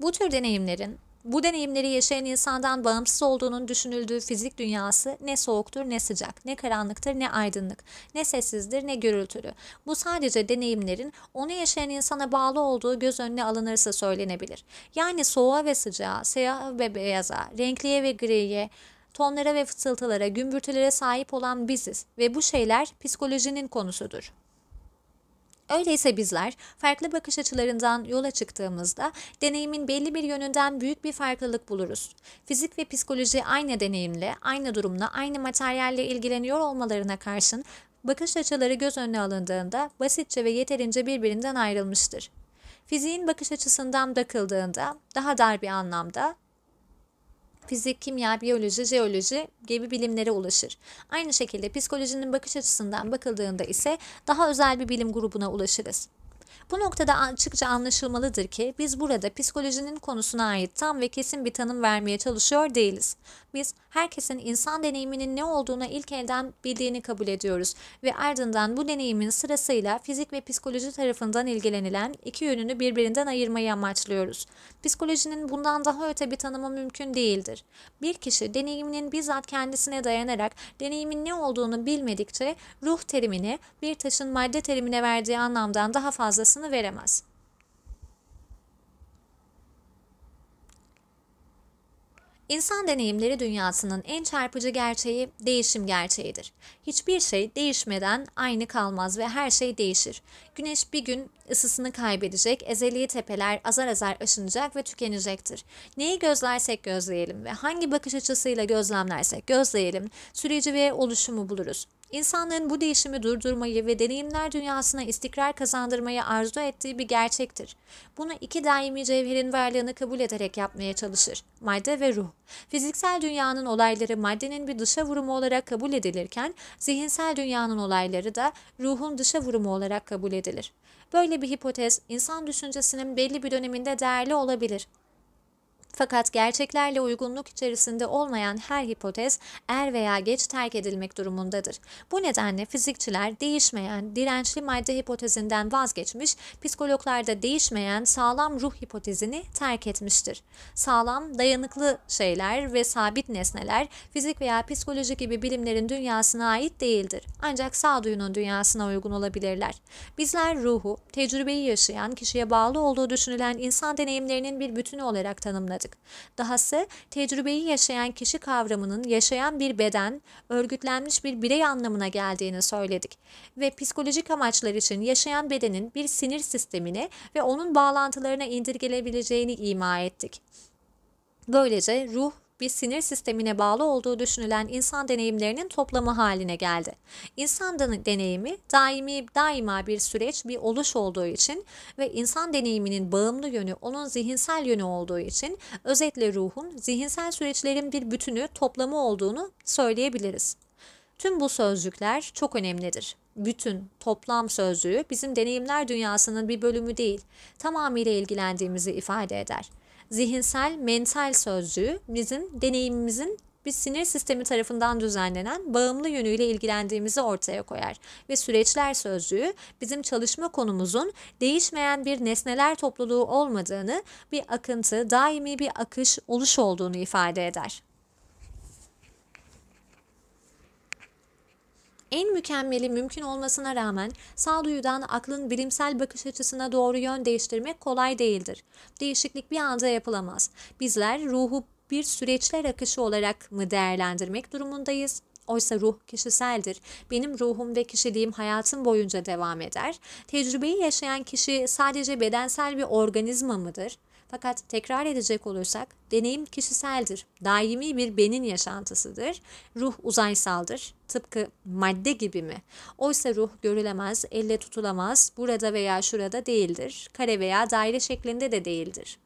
Bu tür deneyimlerin bu deneyimleri yaşayan insandan bağımsız olduğunun düşünüldüğü fizik dünyası ne soğuktur ne sıcak, ne karanlıktır ne aydınlık, ne sessizdir ne gürültülü. Bu sadece deneyimlerin onu yaşayan insana bağlı olduğu göz önüne alınırsa söylenebilir. Yani soğuğa ve sıcağa, siyah ve beyaza, renkliye ve griye, tonlara ve fısıltılara, gümbürtülere sahip olan biziz ve bu şeyler psikolojinin konusudur. Öyleyse bizler farklı bakış açılarından yola çıktığımızda deneyimin belli bir yönünden büyük bir farklılık buluruz. Fizik ve psikoloji aynı deneyimle, aynı durumla, aynı materyalle ilgileniyor olmalarına karşın bakış açıları göz önüne alındığında basitçe ve yeterince birbirinden ayrılmıştır. Fiziğin bakış açısından bakıldığında daha dar bir anlamda fizik, kimya, biyoloji, jeoloji gibi bilimlere ulaşır. Aynı şekilde psikolojinin bakış açısından bakıldığında ise daha özel bir bilim grubuna ulaşırız. Bu noktada açıkça anlaşılmalıdır ki biz burada psikolojinin konusuna ait tam ve kesin bir tanım vermeye çalışıyor değiliz. Biz herkesin insan deneyiminin ne olduğuna ilk elden bildiğini kabul ediyoruz ve ardından bu deneyimin sırasıyla fizik ve psikoloji tarafından ilgilenilen iki yönünü birbirinden ayırmayı amaçlıyoruz. Psikolojinin bundan daha öte bir tanımı mümkün değildir. Bir kişi deneyiminin bizzat kendisine dayanarak deneyimin ne olduğunu bilmedikçe ruh terimini bir taşın madde terimine verdiği anlamdan daha fazla karşılığını veremez. İnsan deneyimleri dünyasının en çarpıcı gerçeği değişim gerçeğidir. Hiçbir şey değişmeden aynı kalmaz ve her şey değişir. Güneş bir gün ısısını kaybedecek, ezeli tepeler azar azar aşınacak ve tükenecektir. Neyi gözlersek gözleyelim ve hangi bakış açısıyla gözlemlersek gözleyelim, süreci ve oluşumu buluruz. İnsanların bu değişimi durdurmayı ve deneyimler dünyasına istikrar kazandırmayı arzu ettiği bir gerçektir. Bunu iki daimi cevherin varlığını kabul ederek yapmaya çalışır. Madde ve ruh. Fiziksel dünyanın olayları maddenin bir dışa vurumu olarak kabul edilirken, zihinsel dünyanın olayları da ruhun dışa vurumu olarak kabul edilir. Böyle bir hipotez, insan düşüncesinin belli bir döneminde değerli olabilir. Fakat gerçeklerle uygunluk içerisinde olmayan her hipotez er veya geç terk edilmek durumundadır. Bu nedenle fizikçiler değişmeyen, dirençli madde hipotezinden vazgeçmiş, psikologlar da değişmeyen sağlam ruh hipotezini terk etmiştir. Sağlam, dayanıklı şeyler ve sabit nesneler fizik veya psikoloji gibi bilimlerin dünyasına ait değildir. Ancak sağduyunun dünyasına uygun olabilirler. Bizler ruhu, tecrübeyi yaşayan, kişiye bağlı olduğu düşünülen insan deneyimlerinin bir bütünü olarak tanımladık gösterdik. Dahası tecrübeyi yaşayan kişi kavramının yaşayan bir beden, örgütlenmiş bir birey anlamına geldiğini söyledik ve psikolojik amaçlar için yaşayan bedenin bir sinir sistemini ve onun bağlantılarına indirgelebileceğini ima ettik. Böylece ruh bir sinir sistemine bağlı olduğu düşünülen insan deneyimlerinin toplamı haline geldi. İnsan deneyimi daimi daima bir süreç, bir oluş olduğu için ve insan deneyiminin bağımlı yönü onun zihinsel yönü olduğu için özetle ruhun zihinsel süreçlerin bir bütünü, toplamı olduğunu söyleyebiliriz. Tüm bu sözcükler çok önemlidir bütün, toplam sözlüğü bizim deneyimler dünyasının bir bölümü değil, tamamıyla ilgilendiğimizi ifade eder zihinsel, mental sözcüğü bizim deneyimimizin bir sinir sistemi tarafından düzenlenen bağımlı yönüyle ilgilendiğimizi ortaya koyar ve süreçler sözcüğü bizim çalışma konumuzun değişmeyen bir nesneler topluluğu olmadığını, bir akıntı, daimi bir akış, oluş olduğunu ifade eder. en mükemmeli mümkün olmasına rağmen sağduyudan aklın bilimsel bakış açısına doğru yön değiştirmek kolay değildir. Değişiklik bir anda yapılamaz. Bizler ruhu bir süreçler akışı olarak mı değerlendirmek durumundayız? Oysa ruh kişiseldir. Benim ruhum ve kişiliğim hayatım boyunca devam eder. Tecrübeyi yaşayan kişi sadece bedensel bir organizma mıdır? Fakat tekrar edecek olursak deneyim kişiseldir. Daimi bir benin yaşantısıdır. Ruh uzaysaldır. Tıpkı madde gibi mi? Oysa ruh görülemez, elle tutulamaz, burada veya şurada değildir. Kare veya daire şeklinde de değildir.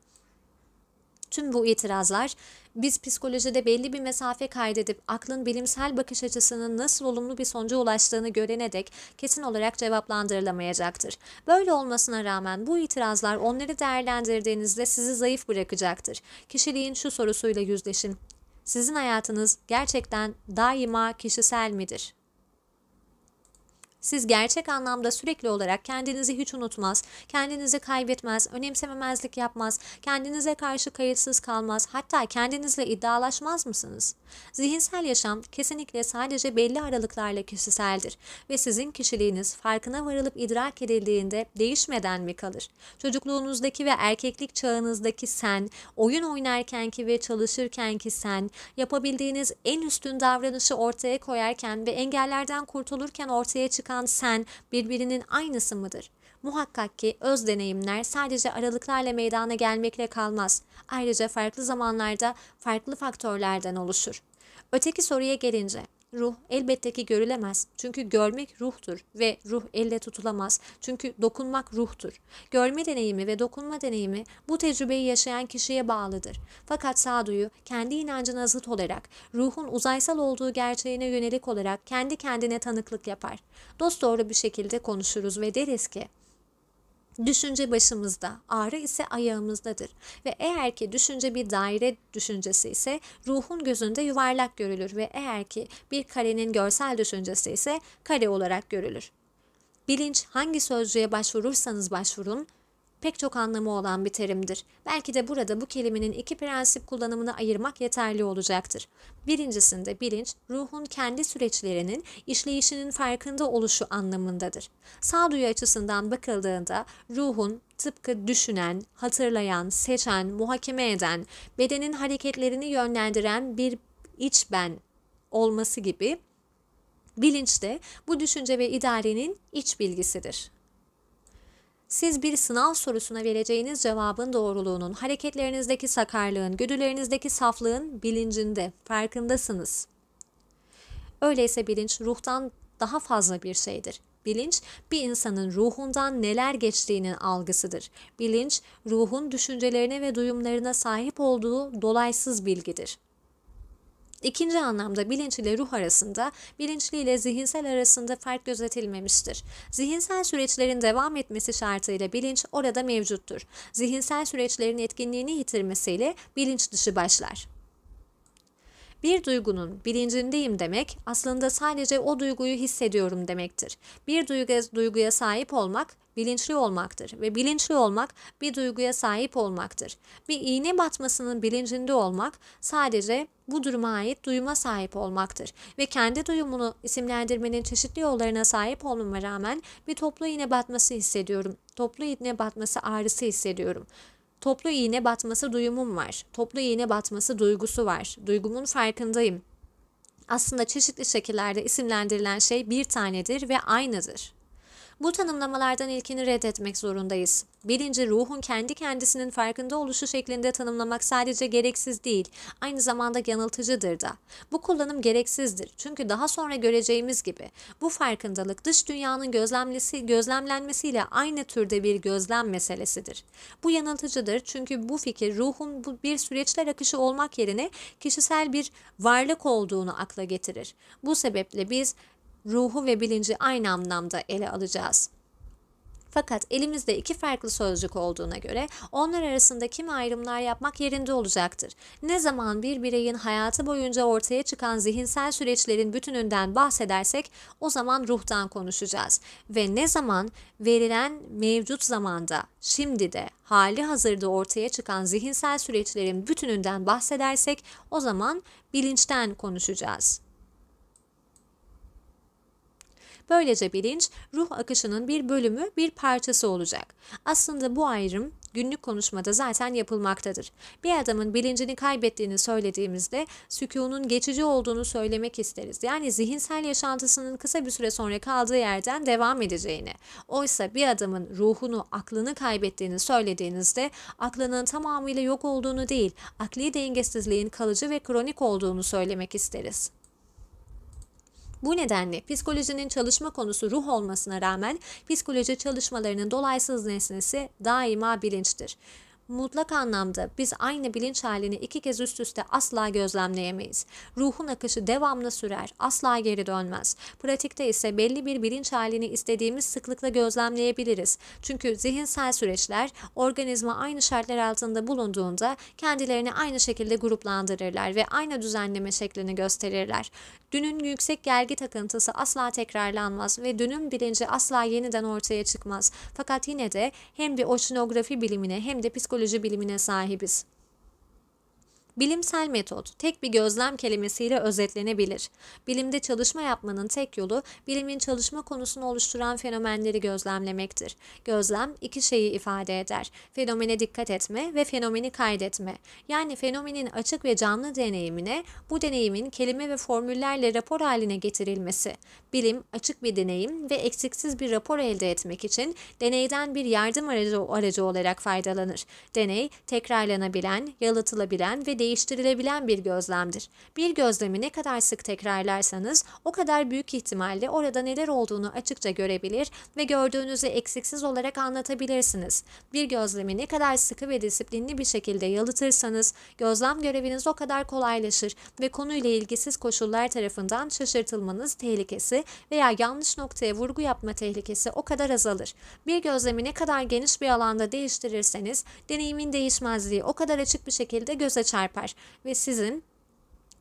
Tüm bu itirazlar biz psikolojide belli bir mesafe kaydedip aklın bilimsel bakış açısının nasıl olumlu bir sonuca ulaştığını görene dek kesin olarak cevaplandırılamayacaktır. Böyle olmasına rağmen bu itirazlar onları değerlendirdiğinizde sizi zayıf bırakacaktır. Kişiliğin şu sorusuyla yüzleşin. Sizin hayatınız gerçekten daima kişisel midir? Siz gerçek anlamda sürekli olarak kendinizi hiç unutmaz, kendinizi kaybetmez, önemsememezlik yapmaz, kendinize karşı kayıtsız kalmaz, hatta kendinizle iddialaşmaz mısınız? Zihinsel yaşam kesinlikle sadece belli aralıklarla kişiseldir ve sizin kişiliğiniz farkına varılıp idrak edildiğinde değişmeden mi kalır? Çocukluğunuzdaki ve erkeklik çağınızdaki sen, oyun oynarkenki ve çalışırkenki sen, yapabildiğiniz en üstün davranışı ortaya koyarken ve engellerden kurtulurken ortaya çıkan çıkan sen birbirinin aynısı mıdır? Muhakkak ki öz deneyimler sadece aralıklarla meydana gelmekle kalmaz. Ayrıca farklı zamanlarda farklı faktörlerden oluşur. Öteki soruya gelince, ruh elbette ki görülemez. Çünkü görmek ruhtur ve ruh elle tutulamaz. Çünkü dokunmak ruhtur. Görme deneyimi ve dokunma deneyimi bu tecrübeyi yaşayan kişiye bağlıdır. Fakat sağduyu kendi inancına zıt olarak, ruhun uzaysal olduğu gerçeğine yönelik olarak kendi kendine tanıklık yapar. Dost doğru bir şekilde konuşuruz ve deriz ki Düşünce başımızda, ağrı ise ayağımızdadır. Ve eğer ki düşünce bir daire düşüncesi ise ruhun gözünde yuvarlak görülür ve eğer ki bir karenin görsel düşüncesi ise kare olarak görülür. Bilinç hangi sözcüğe başvurursanız başvurun, pek çok anlamı olan bir terimdir. Belki de burada bu kelimenin iki prensip kullanımını ayırmak yeterli olacaktır. Birincisinde bilinç, ruhun kendi süreçlerinin işleyişinin farkında oluşu anlamındadır. Sağduyu açısından bakıldığında ruhun tıpkı düşünen, hatırlayan, seçen, muhakeme eden, bedenin hareketlerini yönlendiren bir iç ben olması gibi bilinç de bu düşünce ve idarenin iç bilgisidir. Siz bir sınav sorusuna vereceğiniz cevabın doğruluğunun, hareketlerinizdeki sakarlığın, güdülerinizdeki saflığın bilincinde, farkındasınız. Öyleyse bilinç ruhtan daha fazla bir şeydir. Bilinç bir insanın ruhundan neler geçtiğinin algısıdır. Bilinç ruhun düşüncelerine ve duyumlarına sahip olduğu dolaysız bilgidir. İkinci anlamda bilinç ile ruh arasında, bilinçli ile zihinsel arasında fark gözetilmemiştir. Zihinsel süreçlerin devam etmesi şartıyla bilinç orada mevcuttur. Zihinsel süreçlerin etkinliğini yitirmesiyle bilinç dışı başlar. Bir duygunun bilincindeyim demek aslında sadece o duyguyu hissediyorum demektir. Bir duyguya, duyguya sahip olmak bilinçli olmaktır ve bilinçli olmak bir duyguya sahip olmaktır. Bir iğne batmasının bilincinde olmak sadece bu duruma ait duyuma sahip olmaktır ve kendi duyumunu isimlendirmenin çeşitli yollarına sahip olmama rağmen bir toplu iğne batması hissediyorum. Toplu iğne batması ağrısı hissediyorum. Toplu iğne batması duyumum var. Toplu iğne batması duygusu var. Duygumun farkındayım. Aslında çeşitli şekillerde isimlendirilen şey bir tanedir ve aynıdır. Bu tanımlamalardan ilkini reddetmek zorundayız. Birinci ruhun kendi kendisinin farkında oluşu şeklinde tanımlamak sadece gereksiz değil, aynı zamanda yanıltıcıdır da. Bu kullanım gereksizdir çünkü daha sonra göreceğimiz gibi bu farkındalık dış dünyanın gözlemlesi, gözlemlenmesiyle aynı türde bir gözlem meselesidir. Bu yanıltıcıdır çünkü bu fikir ruhun bir süreçler akışı olmak yerine kişisel bir varlık olduğunu akla getirir. Bu sebeple biz ruhu ve bilinci aynı anlamda ele alacağız. Fakat elimizde iki farklı sözcük olduğuna göre onlar arasında kimi ayrımlar yapmak yerinde olacaktır. Ne zaman bir bireyin hayatı boyunca ortaya çıkan zihinsel süreçlerin bütününden bahsedersek o zaman ruhtan konuşacağız. Ve ne zaman verilen mevcut zamanda, şimdi de hali hazırda ortaya çıkan zihinsel süreçlerin bütününden bahsedersek o zaman bilinçten konuşacağız. Böylece bilinç ruh akışının bir bölümü, bir parçası olacak. Aslında bu ayrım günlük konuşmada zaten yapılmaktadır. Bir adamın bilincini kaybettiğini söylediğimizde sükunun geçici olduğunu söylemek isteriz. Yani zihinsel yaşantısının kısa bir süre sonra kaldığı yerden devam edeceğini. Oysa bir adamın ruhunu, aklını kaybettiğini söylediğinizde aklının tamamıyla yok olduğunu değil, akli dengesizliğin kalıcı ve kronik olduğunu söylemek isteriz. Bu nedenle psikolojinin çalışma konusu ruh olmasına rağmen psikoloji çalışmalarının dolaysız nesnesi daima bilinçtir mutlak anlamda biz aynı bilinç halini iki kez üst üste asla gözlemleyemeyiz. Ruhun akışı devamlı sürer, asla geri dönmez. Pratikte ise belli bir bilinç halini istediğimiz sıklıkla gözlemleyebiliriz. Çünkü zihinsel süreçler organizma aynı şartlar altında bulunduğunda kendilerini aynı şekilde gruplandırırlar ve aynı düzenleme şeklini gösterirler. Dünün yüksek gelgi takıntısı asla tekrarlanmaz ve dünün bilinci asla yeniden ortaya çıkmaz. Fakat yine de hem bir oşinografi bilimine hem de psikolojik psikoloji bilimine sahibiz. Bilimsel metot tek bir gözlem kelimesiyle özetlenebilir. Bilimde çalışma yapmanın tek yolu bilimin çalışma konusunu oluşturan fenomenleri gözlemlemektir. Gözlem iki şeyi ifade eder. Fenomene dikkat etme ve fenomeni kaydetme. Yani fenomenin açık ve canlı deneyimine bu deneyimin kelime ve formüllerle rapor haline getirilmesi. Bilim açık bir deneyim ve eksiksiz bir rapor elde etmek için deneyden bir yardım aracı, aracı olarak faydalanır. Deney tekrarlanabilen, yalıtılabilen ve değiştirilebilir değiştirilebilen bir gözlemdir. Bir gözlemi ne kadar sık tekrarlarsanız o kadar büyük ihtimalle orada neler olduğunu açıkça görebilir ve gördüğünüzü eksiksiz olarak anlatabilirsiniz. Bir gözlemi ne kadar sıkı ve disiplinli bir şekilde yalıtırsanız gözlem göreviniz o kadar kolaylaşır ve konuyla ilgisiz koşullar tarafından şaşırtılmanız tehlikesi veya yanlış noktaya vurgu yapma tehlikesi o kadar azalır. Bir gözlemi ne kadar geniş bir alanda değiştirirseniz deneyimin değişmezliği o kadar açık bir şekilde göze çarpar yapar ve sizin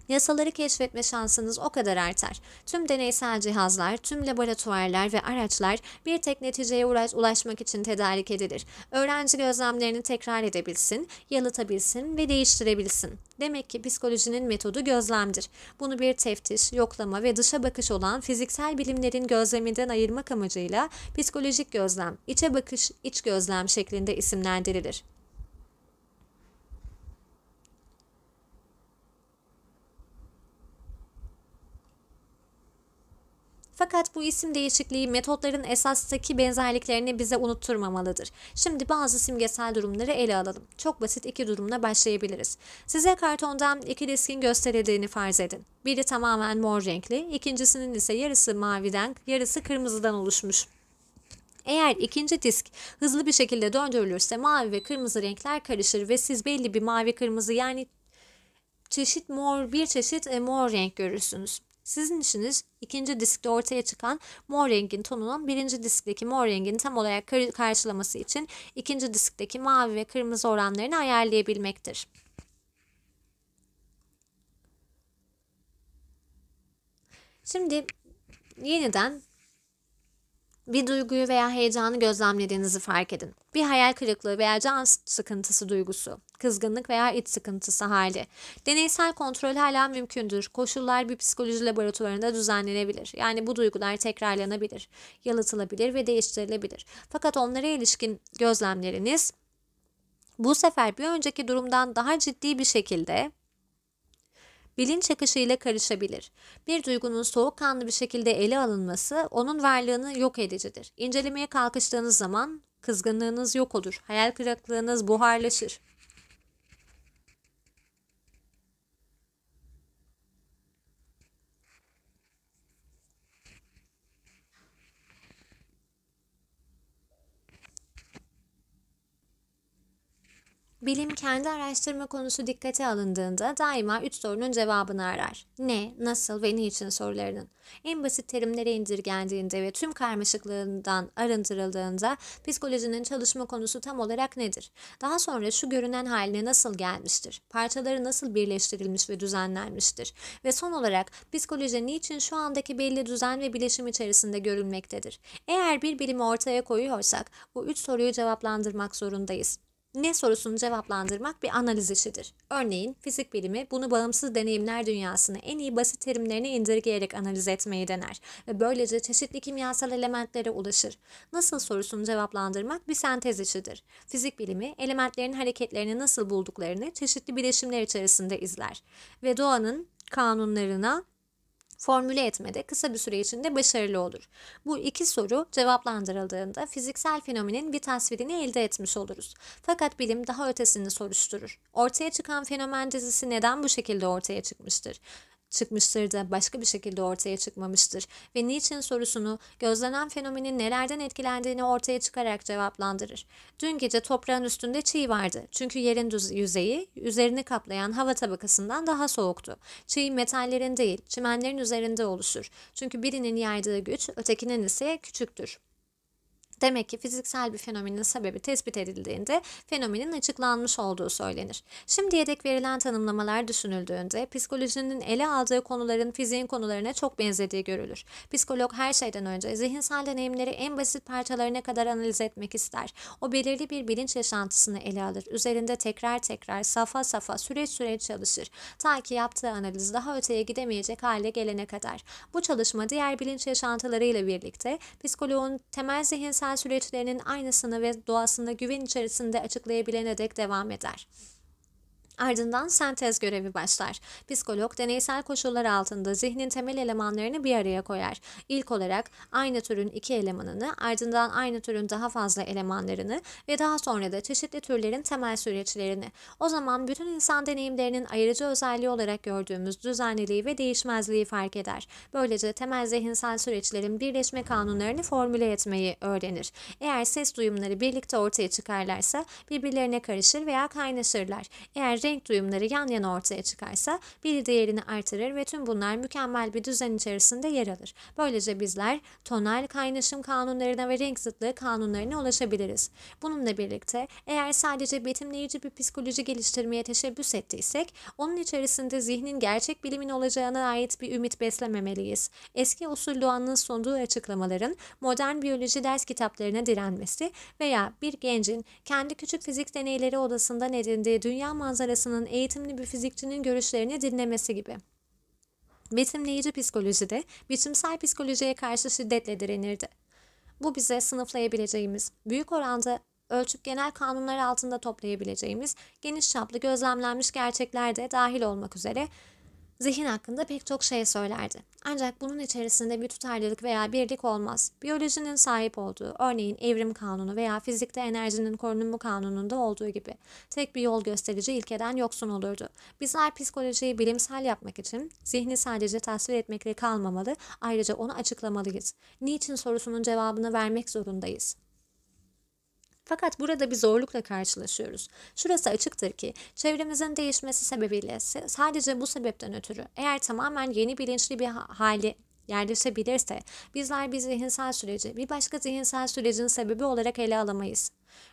Yasaları keşfetme şansınız o kadar artar. Tüm deneysel cihazlar, tüm laboratuvarlar ve araçlar bir tek neticeye ulaş, ulaşmak için tedarik edilir. Öğrenci gözlemlerini tekrar edebilsin, yalıtabilsin ve değiştirebilsin. Demek ki psikolojinin metodu gözlemdir. Bunu bir teftiş, yoklama ve dışa bakış olan fiziksel bilimlerin gözleminden ayırmak amacıyla psikolojik gözlem, içe bakış, iç gözlem şeklinde isimlendirilir. Fakat bu isim değişikliği metotların esastaki benzerliklerini bize unutturmamalıdır. Şimdi bazı simgesel durumları ele alalım. Çok basit iki durumla başlayabiliriz. Size kartondan iki diskin gösterildiğini farz edin. Biri tamamen mor renkli, ikincisinin ise yarısı maviden, yarısı kırmızıdan oluşmuş. Eğer ikinci disk hızlı bir şekilde döndürülürse mavi ve kırmızı renkler karışır ve siz belli bir mavi kırmızı yani çeşit mor bir çeşit e, mor renk görürsünüz. Sizin işiniz ikinci diskte ortaya çıkan mor rengin tonunun birinci diskteki mor rengini tam olarak karşılaması için ikinci diskteki mavi ve kırmızı oranlarını ayarlayabilmektir. Şimdi yeniden bir duyguyu veya heyecanı gözlemlediğinizi fark edin. Bir hayal kırıklığı veya can sıkıntısı duygusu, kızgınlık veya iç sıkıntısı hali. Deneysel kontrol hala mümkündür. Koşullar bir psikoloji laboratuvarında düzenlenebilir. Yani bu duygular tekrarlanabilir, yalıtılabilir ve değiştirilebilir. Fakat onlara ilişkin gözlemleriniz bu sefer bir önceki durumdan daha ciddi bir şekilde bilinç akışıyla karışabilir. Bir duygunun soğukkanlı bir şekilde ele alınması onun varlığını yok edicidir. İncelemeye kalkıştığınız zaman kızgınlığınız yok olur, hayal kırıklığınız buharlaşır. Bilim kendi araştırma konusu dikkate alındığında daima üç sorunun cevabını arar. Ne, nasıl ve niçin sorularının. En basit terimlere indirgendiğinde ve tüm karmaşıklığından arındırıldığında psikolojinin çalışma konusu tam olarak nedir? Daha sonra şu görünen haline nasıl gelmiştir? Parçaları nasıl birleştirilmiş ve düzenlenmiştir? Ve son olarak psikoloji niçin şu andaki belli düzen ve bileşim içerisinde görülmektedir? Eğer bir bilimi ortaya koyuyorsak bu üç soruyu cevaplandırmak zorundayız ne sorusunu cevaplandırmak bir analiz işidir. Örneğin fizik bilimi bunu bağımsız deneyimler dünyasını en iyi basit terimlerine indirgeyerek analiz etmeyi dener ve böylece çeşitli kimyasal elementlere ulaşır. Nasıl sorusunu cevaplandırmak bir sentez işidir. Fizik bilimi elementlerin hareketlerini nasıl bulduklarını çeşitli bileşimler içerisinde izler ve doğanın kanunlarına formüle etmede kısa bir süre içinde başarılı olur. Bu iki soru cevaplandırıldığında fiziksel fenomenin bir tasvirini elde etmiş oluruz. Fakat bilim daha ötesini soruşturur. Ortaya çıkan fenomen dizisi neden bu şekilde ortaya çıkmıştır? çıkmıştır da başka bir şekilde ortaya çıkmamıştır ve niçin sorusunu gözlenen fenomenin nelerden etkilendiğini ortaya çıkarak cevaplandırır. Dün gece toprağın üstünde çiğ vardı çünkü yerin düz yüzeyi üzerini kaplayan hava tabakasından daha soğuktu. Çiğ metallerin değil çimenlerin üzerinde oluşur çünkü birinin yaydığı güç ötekinin ise küçüktür. Demek ki fiziksel bir fenomenin sebebi tespit edildiğinde fenomenin açıklanmış olduğu söylenir. Şimdiye dek verilen tanımlamalar düşünüldüğünde psikolojinin ele aldığı konuların fiziğin konularına çok benzediği görülür. Psikolog her şeyden önce zihinsel deneyimleri en basit parçalarına kadar analiz etmek ister. O belirli bir bilinç yaşantısını ele alır. Üzerinde tekrar tekrar safa safa süreç süreç çalışır. Ta ki yaptığı analiz daha öteye gidemeyecek hale gelene kadar. Bu çalışma diğer bilinç yaşantılarıyla birlikte psikoloğun temel zihinsel bilimsel süreçlerinin aynısını ve doğasında güven içerisinde açıklayabilene dek devam eder. Ardından sentez görevi başlar. Psikolog deneysel koşullar altında zihnin temel elemanlarını bir araya koyar. İlk olarak aynı türün iki elemanını, ardından aynı türün daha fazla elemanlarını ve daha sonra da çeşitli türlerin temel süreçlerini. O zaman bütün insan deneyimlerinin ayırıcı özelliği olarak gördüğümüz düzenliliği ve değişmezliği fark eder. Böylece temel zihinsel süreçlerin birleşme kanunlarını formüle etmeyi öğrenir. Eğer ses duyumları birlikte ortaya çıkarlarsa birbirlerine karışır veya kaynaşırlar. Eğer renk duyumları yan yana ortaya çıkarsa biri diğerini artırır ve tüm bunlar mükemmel bir düzen içerisinde yer alır. Böylece bizler tonal kaynaşım kanunlarına ve renk zıtlığı kanunlarına ulaşabiliriz. Bununla birlikte eğer sadece betimleyici bir psikoloji geliştirmeye teşebbüs ettiysek onun içerisinde zihnin gerçek bilimin olacağına ait bir ümit beslememeliyiz. Eski usul Doğan'ın sunduğu açıklamaların modern biyoloji ders kitaplarına direnmesi veya bir gencin kendi küçük fizik deneyleri odasından edindiği dünya manzarası hocasının eğitimli bir fizikçinin görüşlerini dinlemesi gibi. Betimleyici psikolojide biçimsel psikolojiye karşı şiddetle direnirdi. Bu bize sınıflayabileceğimiz, büyük oranda ölçüp genel kanunlar altında toplayabileceğimiz geniş çaplı gözlemlenmiş gerçekler de dahil olmak üzere Zihin hakkında pek çok şey söylerdi. Ancak bunun içerisinde bir tutarlılık veya birlik olmaz. Biyolojinin sahip olduğu, örneğin evrim kanunu veya fizikte enerjinin korunumu kanununda olduğu gibi tek bir yol gösterici ilkeden yoksun olurdu. Bizler psikolojiyi bilimsel yapmak için zihni sadece tasvir etmekle kalmamalı, ayrıca onu açıklamalıyız. Niçin sorusunun cevabını vermek zorundayız. Fakat burada bir zorlukla karşılaşıyoruz. Şurası açıktır ki çevremizin değişmesi sebebiyle sadece bu sebepten ötürü eğer tamamen yeni bilinçli bir hali yerleşebilirse bizler bir zihinsel süreci bir başka zihinsel sürecin sebebi olarak ele alamayız.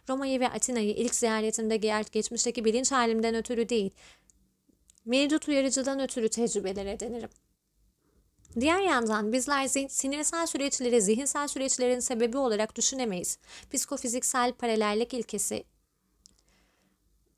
Roma'yı ve Atina'yı ilk ziyaretimde geçmişteki bilinç halimden ötürü değil, mevcut uyarıcıdan ötürü tecrübeler denirim. Diğer yandan bizler zihin sinirsel süreçleri zihinsel süreçlerin sebebi olarak düşünemeyiz. Psikofiziksel paralellik ilkesi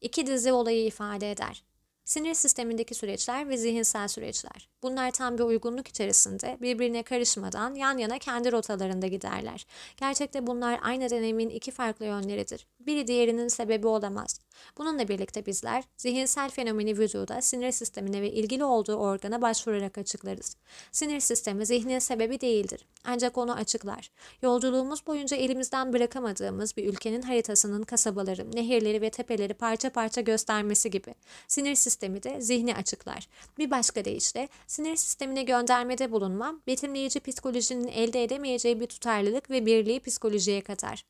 iki dizi olayı ifade eder. Sinir sistemindeki süreçler ve zihinsel süreçler. Bunlar tam bir uygunluk içerisinde birbirine karışmadan yan yana kendi rotalarında giderler. Gerçekte bunlar aynı dönemin iki farklı yönleridir. Biri diğerinin sebebi olamaz. Bununla birlikte bizler zihinsel fenomeni vücuda, sinir sistemine ve ilgili olduğu organa başvurarak açıklarız. Sinir sistemi zihnin sebebi değildir. Ancak onu açıklar. Yolculuğumuz boyunca elimizden bırakamadığımız bir ülkenin haritasının kasabaları, nehirleri ve tepeleri parça parça göstermesi gibi. Sinir sistemi de zihni açıklar. Bir başka deyişle sinir sistemine göndermede bulunmam, betimleyici psikolojinin elde edemeyeceği bir tutarlılık ve birliği psikolojiye kadar.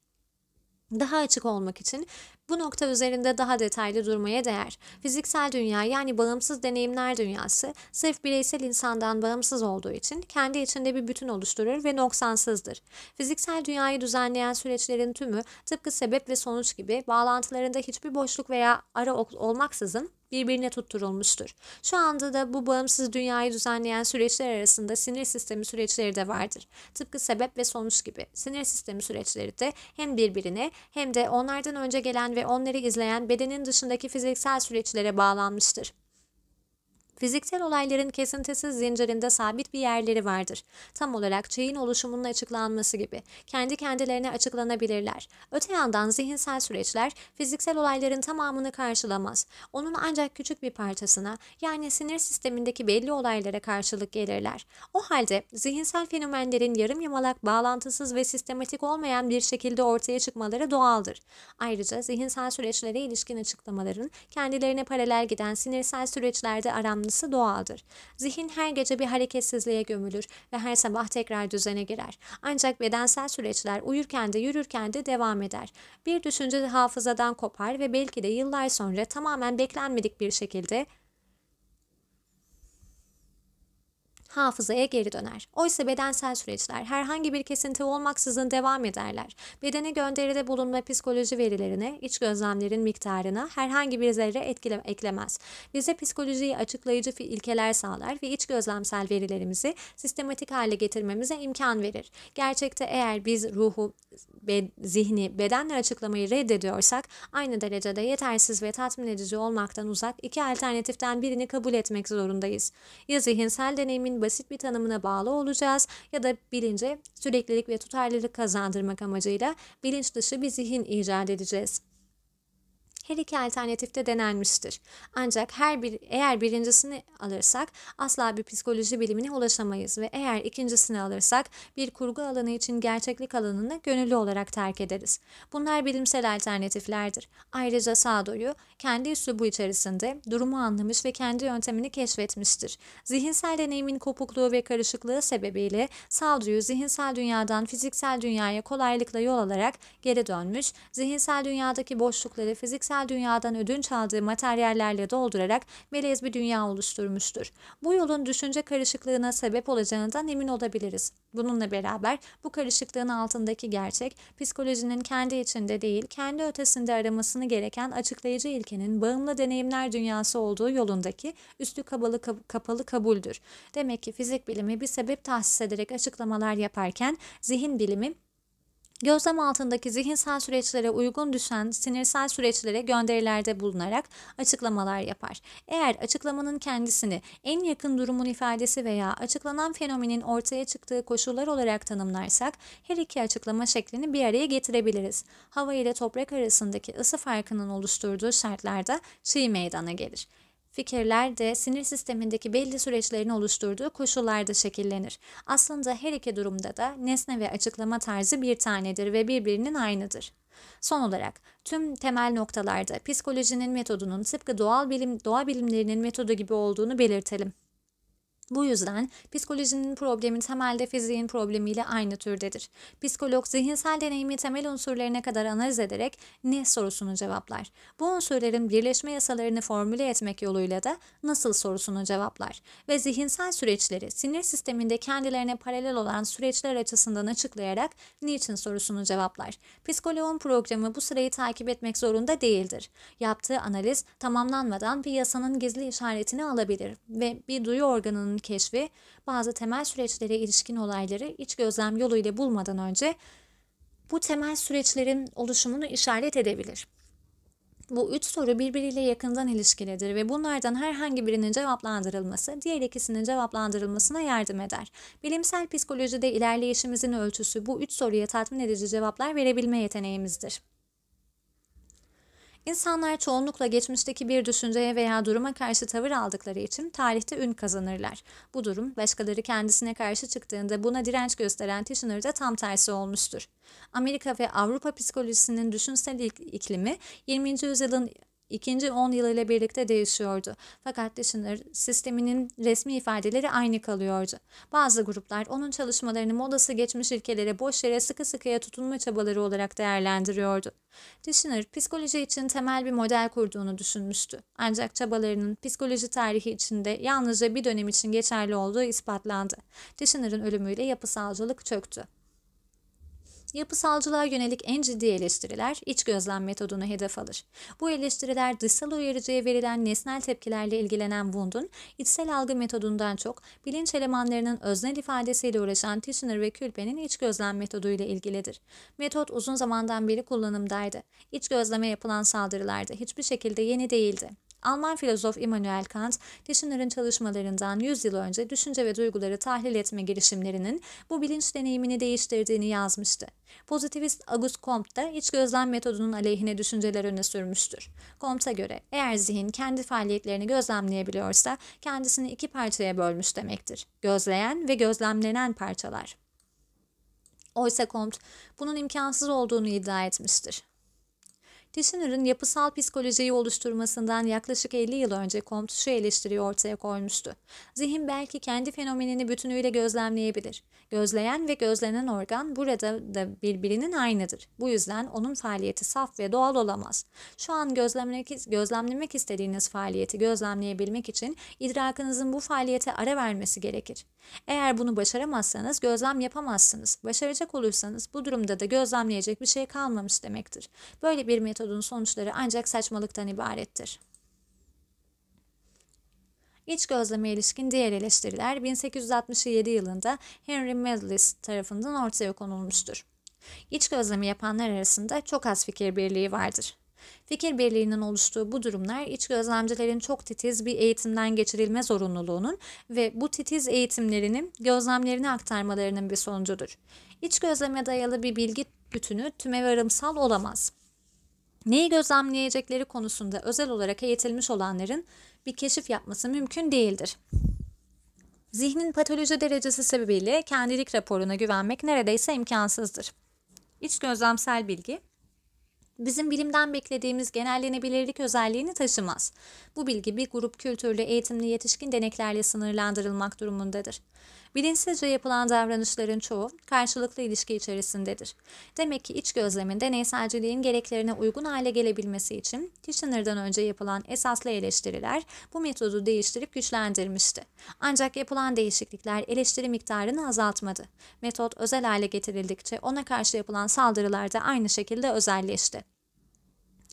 Daha açık olmak için bu nokta üzerinde daha detaylı durmaya değer. Fiziksel dünya yani bağımsız deneyimler dünyası sırf bireysel insandan bağımsız olduğu için kendi içinde bir bütün oluşturur ve noksansızdır. Fiziksel dünyayı düzenleyen süreçlerin tümü tıpkı sebep ve sonuç gibi bağlantılarında hiçbir boşluk veya ara olmaksızın birbirine tutturulmuştur. Şu anda da bu bağımsız dünyayı düzenleyen süreçler arasında sinir sistemi süreçleri de vardır. Tıpkı sebep ve sonuç gibi sinir sistemi süreçleri de hem birbirine hem de onlardan önce gelen ve onları izleyen bedenin dışındaki fiziksel süreçlere bağlanmıştır. Fiziksel olayların kesintisiz zincirinde sabit bir yerleri vardır. Tam olarak çeyin oluşumunun açıklanması gibi. Kendi kendilerine açıklanabilirler. Öte yandan zihinsel süreçler fiziksel olayların tamamını karşılamaz. Onun ancak küçük bir parçasına yani sinir sistemindeki belli olaylara karşılık gelirler. O halde zihinsel fenomenlerin yarım yamalak bağlantısız ve sistematik olmayan bir şekilde ortaya çıkmaları doğaldır. Ayrıca zihinsel süreçlere ilişkin açıklamaların kendilerine paralel giden sinirsel süreçlerde aranmaktadır önemlisi doğaldır. Zihin her gece bir hareketsizliğe gömülür ve her sabah tekrar düzene girer. Ancak bedensel süreçler uyurken de yürürken de devam eder. Bir düşünce hafızadan kopar ve belki de yıllar sonra tamamen beklenmedik bir şekilde hafızaya geri döner. Oysa bedensel süreçler herhangi bir kesinti olmaksızın devam ederler. Bedene gönderide bulunma psikoloji verilerine, iç gözlemlerin miktarına herhangi bir zerre etkile eklemez. Bize psikolojiyi açıklayıcı ilkeler sağlar ve iç gözlemsel verilerimizi sistematik hale getirmemize imkan verir. Gerçekte eğer biz ruhu, be, zihni, bedenle açıklamayı reddediyorsak aynı derecede yetersiz ve tatmin edici olmaktan uzak iki alternatiften birini kabul etmek zorundayız. Ya zihinsel deneyimin basit bir tanımına bağlı olacağız ya da bilince süreklilik ve tutarlılık kazandırmak amacıyla bilinç dışı bir zihin icat edeceğiz. Her iki alternatifte denenmiştir. Ancak her bir eğer birincisini alırsak asla bir psikoloji bilimine ulaşamayız ve eğer ikincisini alırsak bir kurgu alanı için gerçeklik alanını gönüllü olarak terk ederiz. Bunlar bilimsel alternatiflerdir. Ayrıca sağduyu kendi üslubu içerisinde durumu anlamış ve kendi yöntemini keşfetmiştir. Zihinsel deneyimin kopukluğu ve karışıklığı sebebiyle sağduyu zihinsel dünyadan fiziksel dünyaya kolaylıkla yol alarak geri dönmüş, zihinsel dünyadaki boşlukları fiziksel fiziksel dünyadan ödünç aldığı materyallerle doldurarak melez bir dünya oluşturmuştur. Bu yolun düşünce karışıklığına sebep olacağından emin olabiliriz. Bununla beraber bu karışıklığın altındaki gerçek psikolojinin kendi içinde değil, kendi ötesinde aramasını gereken açıklayıcı ilkenin bağımlı deneyimler dünyası olduğu yolundaki üstü kapalı, kapalı kabuldür. Demek ki fizik bilimi bir sebep tahsis ederek açıklamalar yaparken zihin bilimi Gözlem altındaki zihinsel süreçlere uygun düşen sinirsel süreçlere gönderilerde bulunarak açıklamalar yapar. Eğer açıklamanın kendisini en yakın durumun ifadesi veya açıklanan fenomenin ortaya çıktığı koşullar olarak tanımlarsak her iki açıklama şeklini bir araya getirebiliriz. Hava ile toprak arasındaki ısı farkının oluşturduğu şartlarda çiğ meydana gelir. Fikirler de sinir sistemindeki belli süreçlerin oluşturduğu koşullarda şekillenir. Aslında her iki durumda da nesne ve açıklama tarzı bir tanedir ve birbirinin aynıdır. Son olarak tüm temel noktalarda psikolojinin metodunun tıpkı doğal bilim, doğa bilimlerinin metodu gibi olduğunu belirtelim. Bu yüzden psikolojinin problemi temelde fiziğin problemiyle aynı türdedir. Psikolog zihinsel deneyimi temel unsurlarına kadar analiz ederek ne sorusunu cevaplar. Bu unsurların birleşme yasalarını formüle etmek yoluyla da nasıl sorusunu cevaplar. Ve zihinsel süreçleri sinir sisteminde kendilerine paralel olan süreçler açısından açıklayarak niçin sorusunu cevaplar. Psikoloğun programı bu sırayı takip etmek zorunda değildir. Yaptığı analiz tamamlanmadan bir yasanın gizli işaretini alabilir ve bir duyu organının olaylarının keşfi bazı temel süreçlere ilişkin olayları iç gözlem yoluyla bulmadan önce bu temel süreçlerin oluşumunu işaret edebilir. Bu üç soru birbiriyle yakından ilişkilidir ve bunlardan herhangi birinin cevaplandırılması diğer ikisinin cevaplandırılmasına yardım eder. Bilimsel psikolojide ilerleyişimizin ölçüsü bu üç soruya tatmin edici cevaplar verebilme yeteneğimizdir. İnsanlar çoğunlukla geçmişteki bir düşünceye veya duruma karşı tavır aldıkları için tarihte ün kazanırlar. Bu durum başkaları kendisine karşı çıktığında buna direnç gösteren Tishner'da tam tersi olmuştur. Amerika ve Avrupa psikolojisinin düşünsel iklimi 20. yüzyılın ikinci 10 yıl ile birlikte değişiyordu. Fakat Dishner sisteminin resmi ifadeleri aynı kalıyordu. Bazı gruplar onun çalışmalarını modası geçmiş ülkelere boş yere sıkı sıkıya tutunma çabaları olarak değerlendiriyordu. Dishner psikoloji için temel bir model kurduğunu düşünmüştü. Ancak çabalarının psikoloji tarihi içinde yalnızca bir dönem için geçerli olduğu ispatlandı. Dishner'ın ölümüyle yapısalcılık çöktü yapısalcılığa yönelik en ciddi eleştiriler iç gözlem metodunu hedef alır. Bu eleştiriler dışsal uyarıcıya verilen nesnel tepkilerle ilgilenen Wundt'un içsel algı metodundan çok bilinç elemanlarının öznel ifadesiyle uğraşan Tishner ve Külpe'nin iç gözlem metoduyla ilgilidir. Metot uzun zamandan beri kullanımdaydı. İç gözleme yapılan saldırılarda hiçbir şekilde yeni değildi. Alman filozof Immanuel Kant, Dişiner'in çalışmalarından 100 yıl önce düşünce ve duyguları tahlil etme girişimlerinin bu bilinç deneyimini değiştirdiğini yazmıştı. Pozitivist August Comte da iç gözlem metodunun aleyhine düşünceler öne sürmüştür. Comte'a göre eğer zihin kendi faaliyetlerini gözlemleyebiliyorsa kendisini iki parçaya bölmüş demektir. Gözleyen ve gözlemlenen parçalar. Oysa Comte bunun imkansız olduğunu iddia etmiştir. Dişinir'in yapısal psikolojiyi oluşturmasından yaklaşık 50 yıl önce Comte şu eleştiriyi ortaya koymuştu. Zihin belki kendi fenomenini bütünüyle gözlemleyebilir. Gözleyen ve gözlenen organ burada da birbirinin aynıdır. Bu yüzden onun faaliyeti saf ve doğal olamaz. Şu an gözlemlemek, gözlemlemek istediğiniz faaliyeti gözlemleyebilmek için idrakınızın bu faaliyete ara vermesi gerekir. Eğer bunu başaramazsanız gözlem yapamazsınız. Başaracak olursanız bu durumda da gözlemleyecek bir şey kalmamış demektir. Böyle bir metod metodun sonuçları ancak saçmalıktan ibarettir. İç gözleme ilişkin diğer eleştiriler 1867 yılında Henry Medlis tarafından ortaya konulmuştur. İç gözlemi yapanlar arasında çok az fikir birliği vardır. Fikir birliğinin oluştuğu bu durumlar iç gözlemcilerin çok titiz bir eğitimden geçirilme zorunluluğunun ve bu titiz eğitimlerinin gözlemlerini aktarmalarının bir sonucudur. İç gözleme dayalı bir bilgi bütünü tümevarımsal olamaz neyi gözlemleyecekleri konusunda özel olarak eğitilmiş olanların bir keşif yapması mümkün değildir. Zihnin patoloji derecesi sebebiyle kendilik raporuna güvenmek neredeyse imkansızdır. İç gözlemsel bilgi bizim bilimden beklediğimiz genellenebilirlik özelliğini taşımaz. Bu bilgi bir grup kültürlü eğitimli yetişkin deneklerle sınırlandırılmak durumundadır. Bilinçsizce yapılan davranışların çoğu karşılıklı ilişki içerisindedir. Demek ki iç gözlemin deneyselciliğin gereklerine uygun hale gelebilmesi için Kitchener'dan önce yapılan esaslı eleştiriler bu metodu değiştirip güçlendirmişti. Ancak yapılan değişiklikler eleştiri miktarını azaltmadı. Metot özel hale getirildikçe ona karşı yapılan saldırılar da aynı şekilde özelleşti.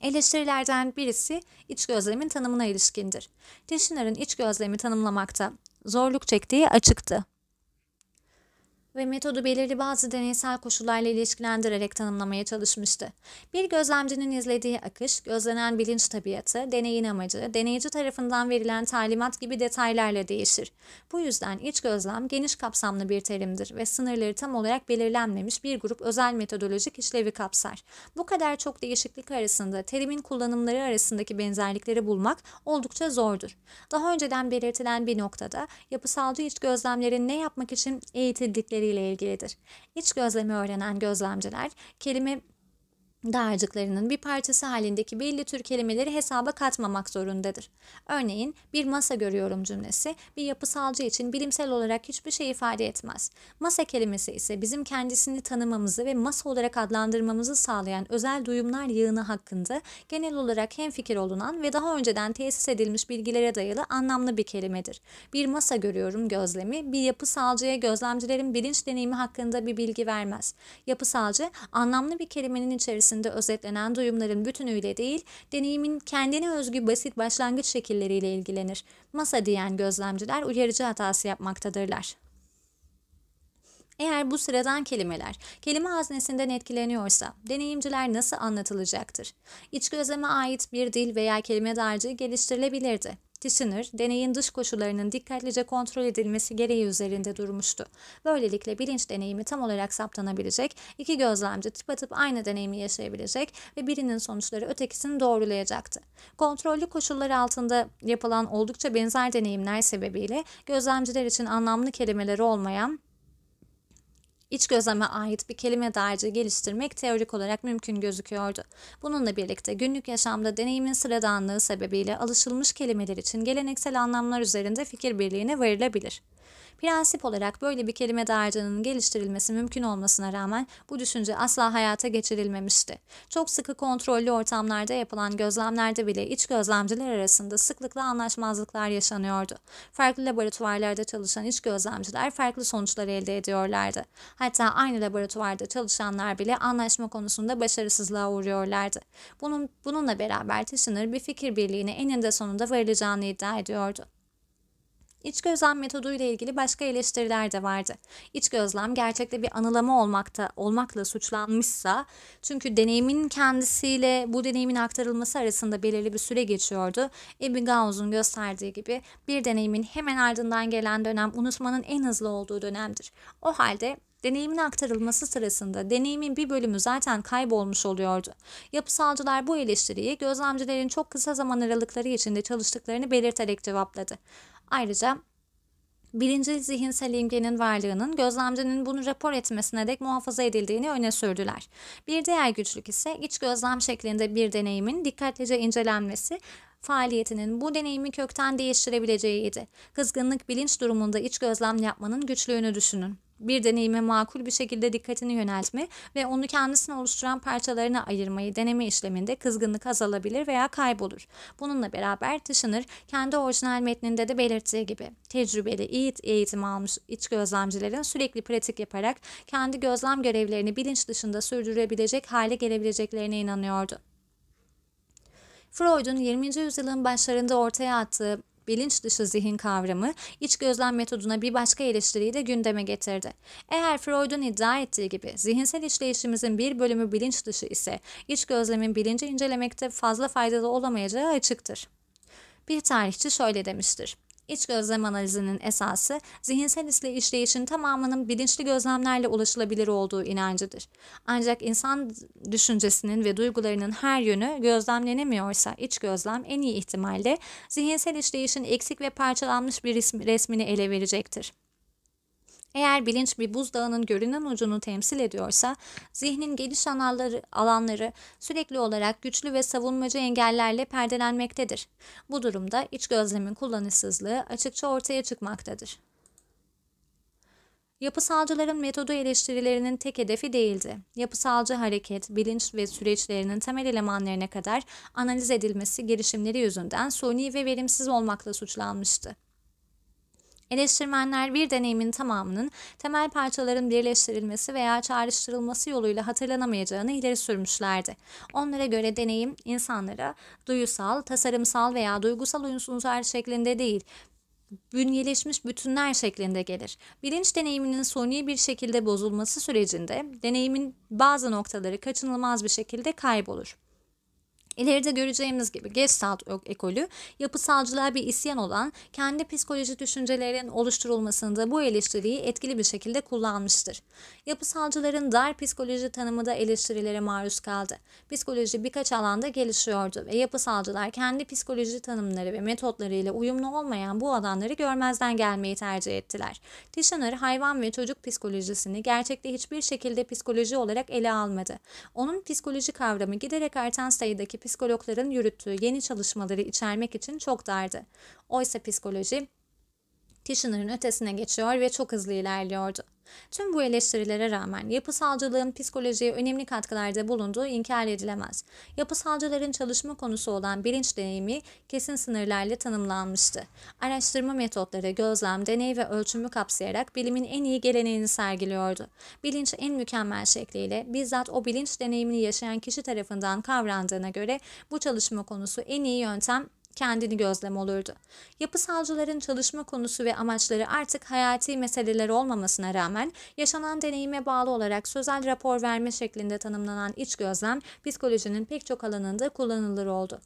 Eleştirilerden birisi iç gözlemin tanımına ilişkindir. Dişiner'in iç gözlemi tanımlamakta zorluk çektiği açıktı ve metodu belirli bazı deneysel koşullarla ilişkilendirerek tanımlamaya çalışmıştı. Bir gözlemcinin izlediği akış, gözlenen bilinç tabiatı, deneyin amacı, deneyici tarafından verilen talimat gibi detaylarla değişir. Bu yüzden iç gözlem geniş kapsamlı bir terimdir ve sınırları tam olarak belirlenmemiş bir grup özel metodolojik işlevi kapsar. Bu kadar çok değişiklik arasında terimin kullanımları arasındaki benzerlikleri bulmak oldukça zordur. Daha önceden belirtilen bir noktada yapısalcı iç gözlemlerin ne yapmak için eğitildikleri ile ilgilidir. İç gözlemi öğrenen gözlemciler kelime dağarcıklarının bir parçası halindeki belli tür kelimeleri hesaba katmamak zorundadır. Örneğin bir masa görüyorum cümlesi bir yapısalcı için bilimsel olarak hiçbir şey ifade etmez. Masa kelimesi ise bizim kendisini tanımamızı ve masa olarak adlandırmamızı sağlayan özel duyumlar yığını hakkında genel olarak hem fikir olunan ve daha önceden tesis edilmiş bilgilere dayalı anlamlı bir kelimedir. Bir masa görüyorum gözlemi bir yapısalcıya gözlemcilerin bilinç deneyimi hakkında bir bilgi vermez. Yapısalcı anlamlı bir kelimenin içerisinde içerisinde özetlenen duyumların bütünüyle değil, deneyimin kendine özgü basit başlangıç şekilleriyle ilgilenir. Masa diyen gözlemciler uyarıcı hatası yapmaktadırlar. Eğer bu sıradan kelimeler kelime haznesinden etkileniyorsa deneyimciler nasıl anlatılacaktır? İç gözleme ait bir dil veya kelime dağarcığı geliştirilebilirdi. Kitchener, deneyin dış koşullarının dikkatlice kontrol edilmesi gereği üzerinde durmuştu. Böylelikle bilinç deneyimi tam olarak saptanabilecek, iki gözlemci tıpatıp aynı deneyimi yaşayabilecek ve birinin sonuçları ötekisini doğrulayacaktı. Kontrollü koşullar altında yapılan oldukça benzer deneyimler sebebiyle gözlemciler için anlamlı kelimeleri olmayan iç gözleme ait bir kelime dağarcığı geliştirmek teorik olarak mümkün gözüküyordu. Bununla birlikte günlük yaşamda deneyimin sıradanlığı sebebiyle alışılmış kelimeler için geleneksel anlamlar üzerinde fikir birliğine varılabilir. Prensip olarak böyle bir kelime dağarcığının geliştirilmesi mümkün olmasına rağmen bu düşünce asla hayata geçirilmemişti. Çok sıkı kontrollü ortamlarda yapılan gözlemlerde bile iç gözlemciler arasında sıklıkla anlaşmazlıklar yaşanıyordu. Farklı laboratuvarlarda çalışan iç gözlemciler farklı sonuçlar elde ediyorlardı. Hatta aynı laboratuvarda çalışanlar bile anlaşma konusunda başarısızlığa uğruyorlardı. Bunun, bununla beraber Tishner bir fikir birliğine eninde sonunda varılacağını iddia ediyordu. İç gözlem metoduyla ilgili başka eleştiriler de vardı. İç gözlem gerçekte bir anılama olmakta olmakla suçlanmışsa çünkü deneyimin kendisiyle bu deneyimin aktarılması arasında belirli bir süre geçiyordu. Abby Gauss'un gösterdiği gibi bir deneyimin hemen ardından gelen dönem unutmanın en hızlı olduğu dönemdir. O halde Deneyimin aktarılması sırasında deneyimin bir bölümü zaten kaybolmuş oluyordu. Yapısalcılar bu eleştiriyi gözlemcilerin çok kısa zaman aralıkları içinde çalıştıklarını belirterek cevapladı. Ayrıca birinci zihinsel imgenin varlığının gözlemcinin bunu rapor etmesine dek muhafaza edildiğini öne sürdüler. Bir diğer güçlük ise iç gözlem şeklinde bir deneyimin dikkatlice incelenmesi faaliyetinin bu deneyimi kökten değiştirebileceğiydi. Kızgınlık bilinç durumunda iç gözlem yapmanın güçlüğünü düşünün bir deneyime makul bir şekilde dikkatini yöneltme ve onu kendisine oluşturan parçalarına ayırmayı deneme işleminde kızgınlık azalabilir veya kaybolur. Bununla beraber taşınır, kendi orijinal metninde de belirttiği gibi. Tecrübeli, iyi eğitim almış iç gözlemcilerin sürekli pratik yaparak kendi gözlem görevlerini bilinç dışında sürdürebilecek hale gelebileceklerine inanıyordu. Freud'un 20. yüzyılın başlarında ortaya attığı bilinç dışı zihin kavramı iç gözlem metoduna bir başka eleştiriyi de gündeme getirdi. Eğer Freud'un iddia ettiği gibi zihinsel işleyişimizin bir bölümü bilinç dışı ise iç gözlemin bilinci incelemekte fazla faydalı olamayacağı açıktır. Bir tarihçi şöyle demiştir. İç gözlem analizinin esası zihinsel hisle işleyişin tamamının bilinçli gözlemlerle ulaşılabilir olduğu inancıdır. Ancak insan düşüncesinin ve duygularının her yönü gözlemlenemiyorsa iç gözlem en iyi ihtimalle zihinsel işleyişin eksik ve parçalanmış bir resmini ele verecektir. Eğer bilinç bir buzdağının görünen ucunu temsil ediyorsa, zihnin geniş alanları, alanları sürekli olarak güçlü ve savunmacı engellerle perdelenmektedir. Bu durumda iç gözlemin kullanışsızlığı açıkça ortaya çıkmaktadır. Yapısalcıların metodu eleştirilerinin tek hedefi değildi. Yapısalcı hareket, bilinç ve süreçlerinin temel elemanlarına kadar analiz edilmesi girişimleri yüzünden suni ve verimsiz olmakla suçlanmıştı. Eleştirmenler bir deneyimin tamamının temel parçaların birleştirilmesi veya çağrıştırılması yoluyla hatırlanamayacağını ileri sürmüşlerdi. Onlara göre deneyim insanlara duyusal, tasarımsal veya duygusal unsurlar şeklinde değil, bünyeleşmiş bütünler şeklinde gelir. Bilinç deneyiminin suni bir şekilde bozulması sürecinde deneyimin bazı noktaları kaçınılmaz bir şekilde kaybolur. İleride göreceğimiz gibi Gestalt ekolü yapısalcılar bir isyan olan kendi psikoloji düşüncelerinin oluşturulmasında bu eleştiriyi etkili bir şekilde kullanmıştır. Yapısalcıların dar psikoloji tanımı da eleştirilere maruz kaldı. Psikoloji birkaç alanda gelişiyordu ve yapısalcılar kendi psikoloji tanımları ve metotları ile uyumlu olmayan bu alanları görmezden gelmeyi tercih ettiler. Tishner hayvan ve çocuk psikolojisini gerçekte hiçbir şekilde psikoloji olarak ele almadı. Onun psikoloji kavramı giderek artan sayıdaki psikologların yürüttüğü yeni çalışmaları içermek için çok dardı. Oysa psikoloji Tishner'ın ötesine geçiyor ve çok hızlı ilerliyordu. Tüm bu eleştirilere rağmen yapısalcılığın psikolojiye önemli katkılarda bulunduğu inkar edilemez. Yapısalcıların çalışma konusu olan bilinç deneyimi kesin sınırlarla tanımlanmıştı. Araştırma metotları gözlem, deney ve ölçümü kapsayarak bilimin en iyi geleneğini sergiliyordu. Bilinç en mükemmel şekliyle bizzat o bilinç deneyimini yaşayan kişi tarafından kavrandığına göre bu çalışma konusu en iyi yöntem kendini gözlem olurdu. Yapısalcıların çalışma konusu ve amaçları artık hayati meseleler olmamasına rağmen yaşanan deneyime bağlı olarak sözel rapor verme şeklinde tanımlanan iç gözlem psikolojinin pek çok alanında kullanılır oldu.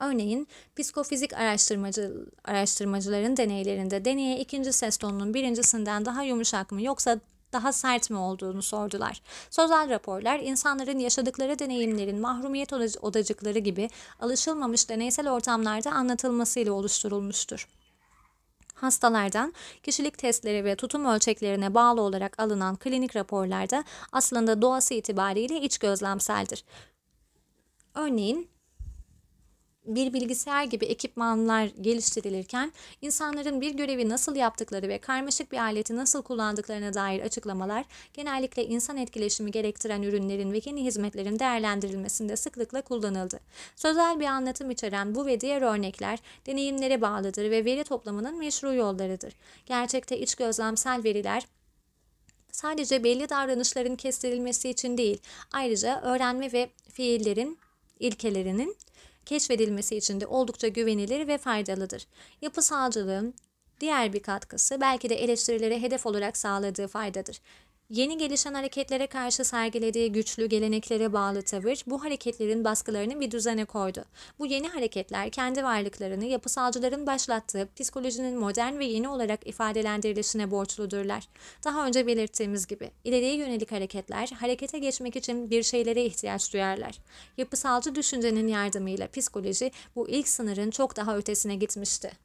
Örneğin psikofizik araştırmacı, araştırmacıların deneylerinde deneye ikinci ses tonunun birincisinden daha yumuşak mı yoksa daha sert mi olduğunu sordular. Sözel raporlar insanların yaşadıkları deneyimlerin mahrumiyet odacıkları gibi alışılmamış deneysel ortamlarda anlatılmasıyla oluşturulmuştur. Hastalardan kişilik testleri ve tutum ölçeklerine bağlı olarak alınan klinik raporlarda aslında doğası itibariyle iç gözlemseldir. Örneğin bir bilgisayar gibi ekipmanlar geliştirilirken insanların bir görevi nasıl yaptıkları ve karmaşık bir aleti nasıl kullandıklarına dair açıklamalar genellikle insan etkileşimi gerektiren ürünlerin ve yeni hizmetlerin değerlendirilmesinde sıklıkla kullanıldı. Sözel bir anlatım içeren bu ve diğer örnekler deneyimlere bağlıdır ve veri toplamanın meşru yollarıdır. Gerçekte iç gözlemsel veriler sadece belli davranışların kestirilmesi için değil, ayrıca öğrenme ve fiillerin ilkelerinin keşfedilmesi için de oldukça güvenilir ve faydalıdır. Yapısalcılığın diğer bir katkısı belki de eleştirilere hedef olarak sağladığı faydadır. Yeni gelişen hareketlere karşı sergilediği güçlü geleneklere bağlı tavır bu hareketlerin baskılarını bir düzene koydu. Bu yeni hareketler kendi varlıklarını yapısalcıların başlattığı psikolojinin modern ve yeni olarak ifadelendirilişine borçludurlar. Daha önce belirttiğimiz gibi ileriye yönelik hareketler harekete geçmek için bir şeylere ihtiyaç duyarlar. Yapısalcı düşüncenin yardımıyla psikoloji bu ilk sınırın çok daha ötesine gitmişti.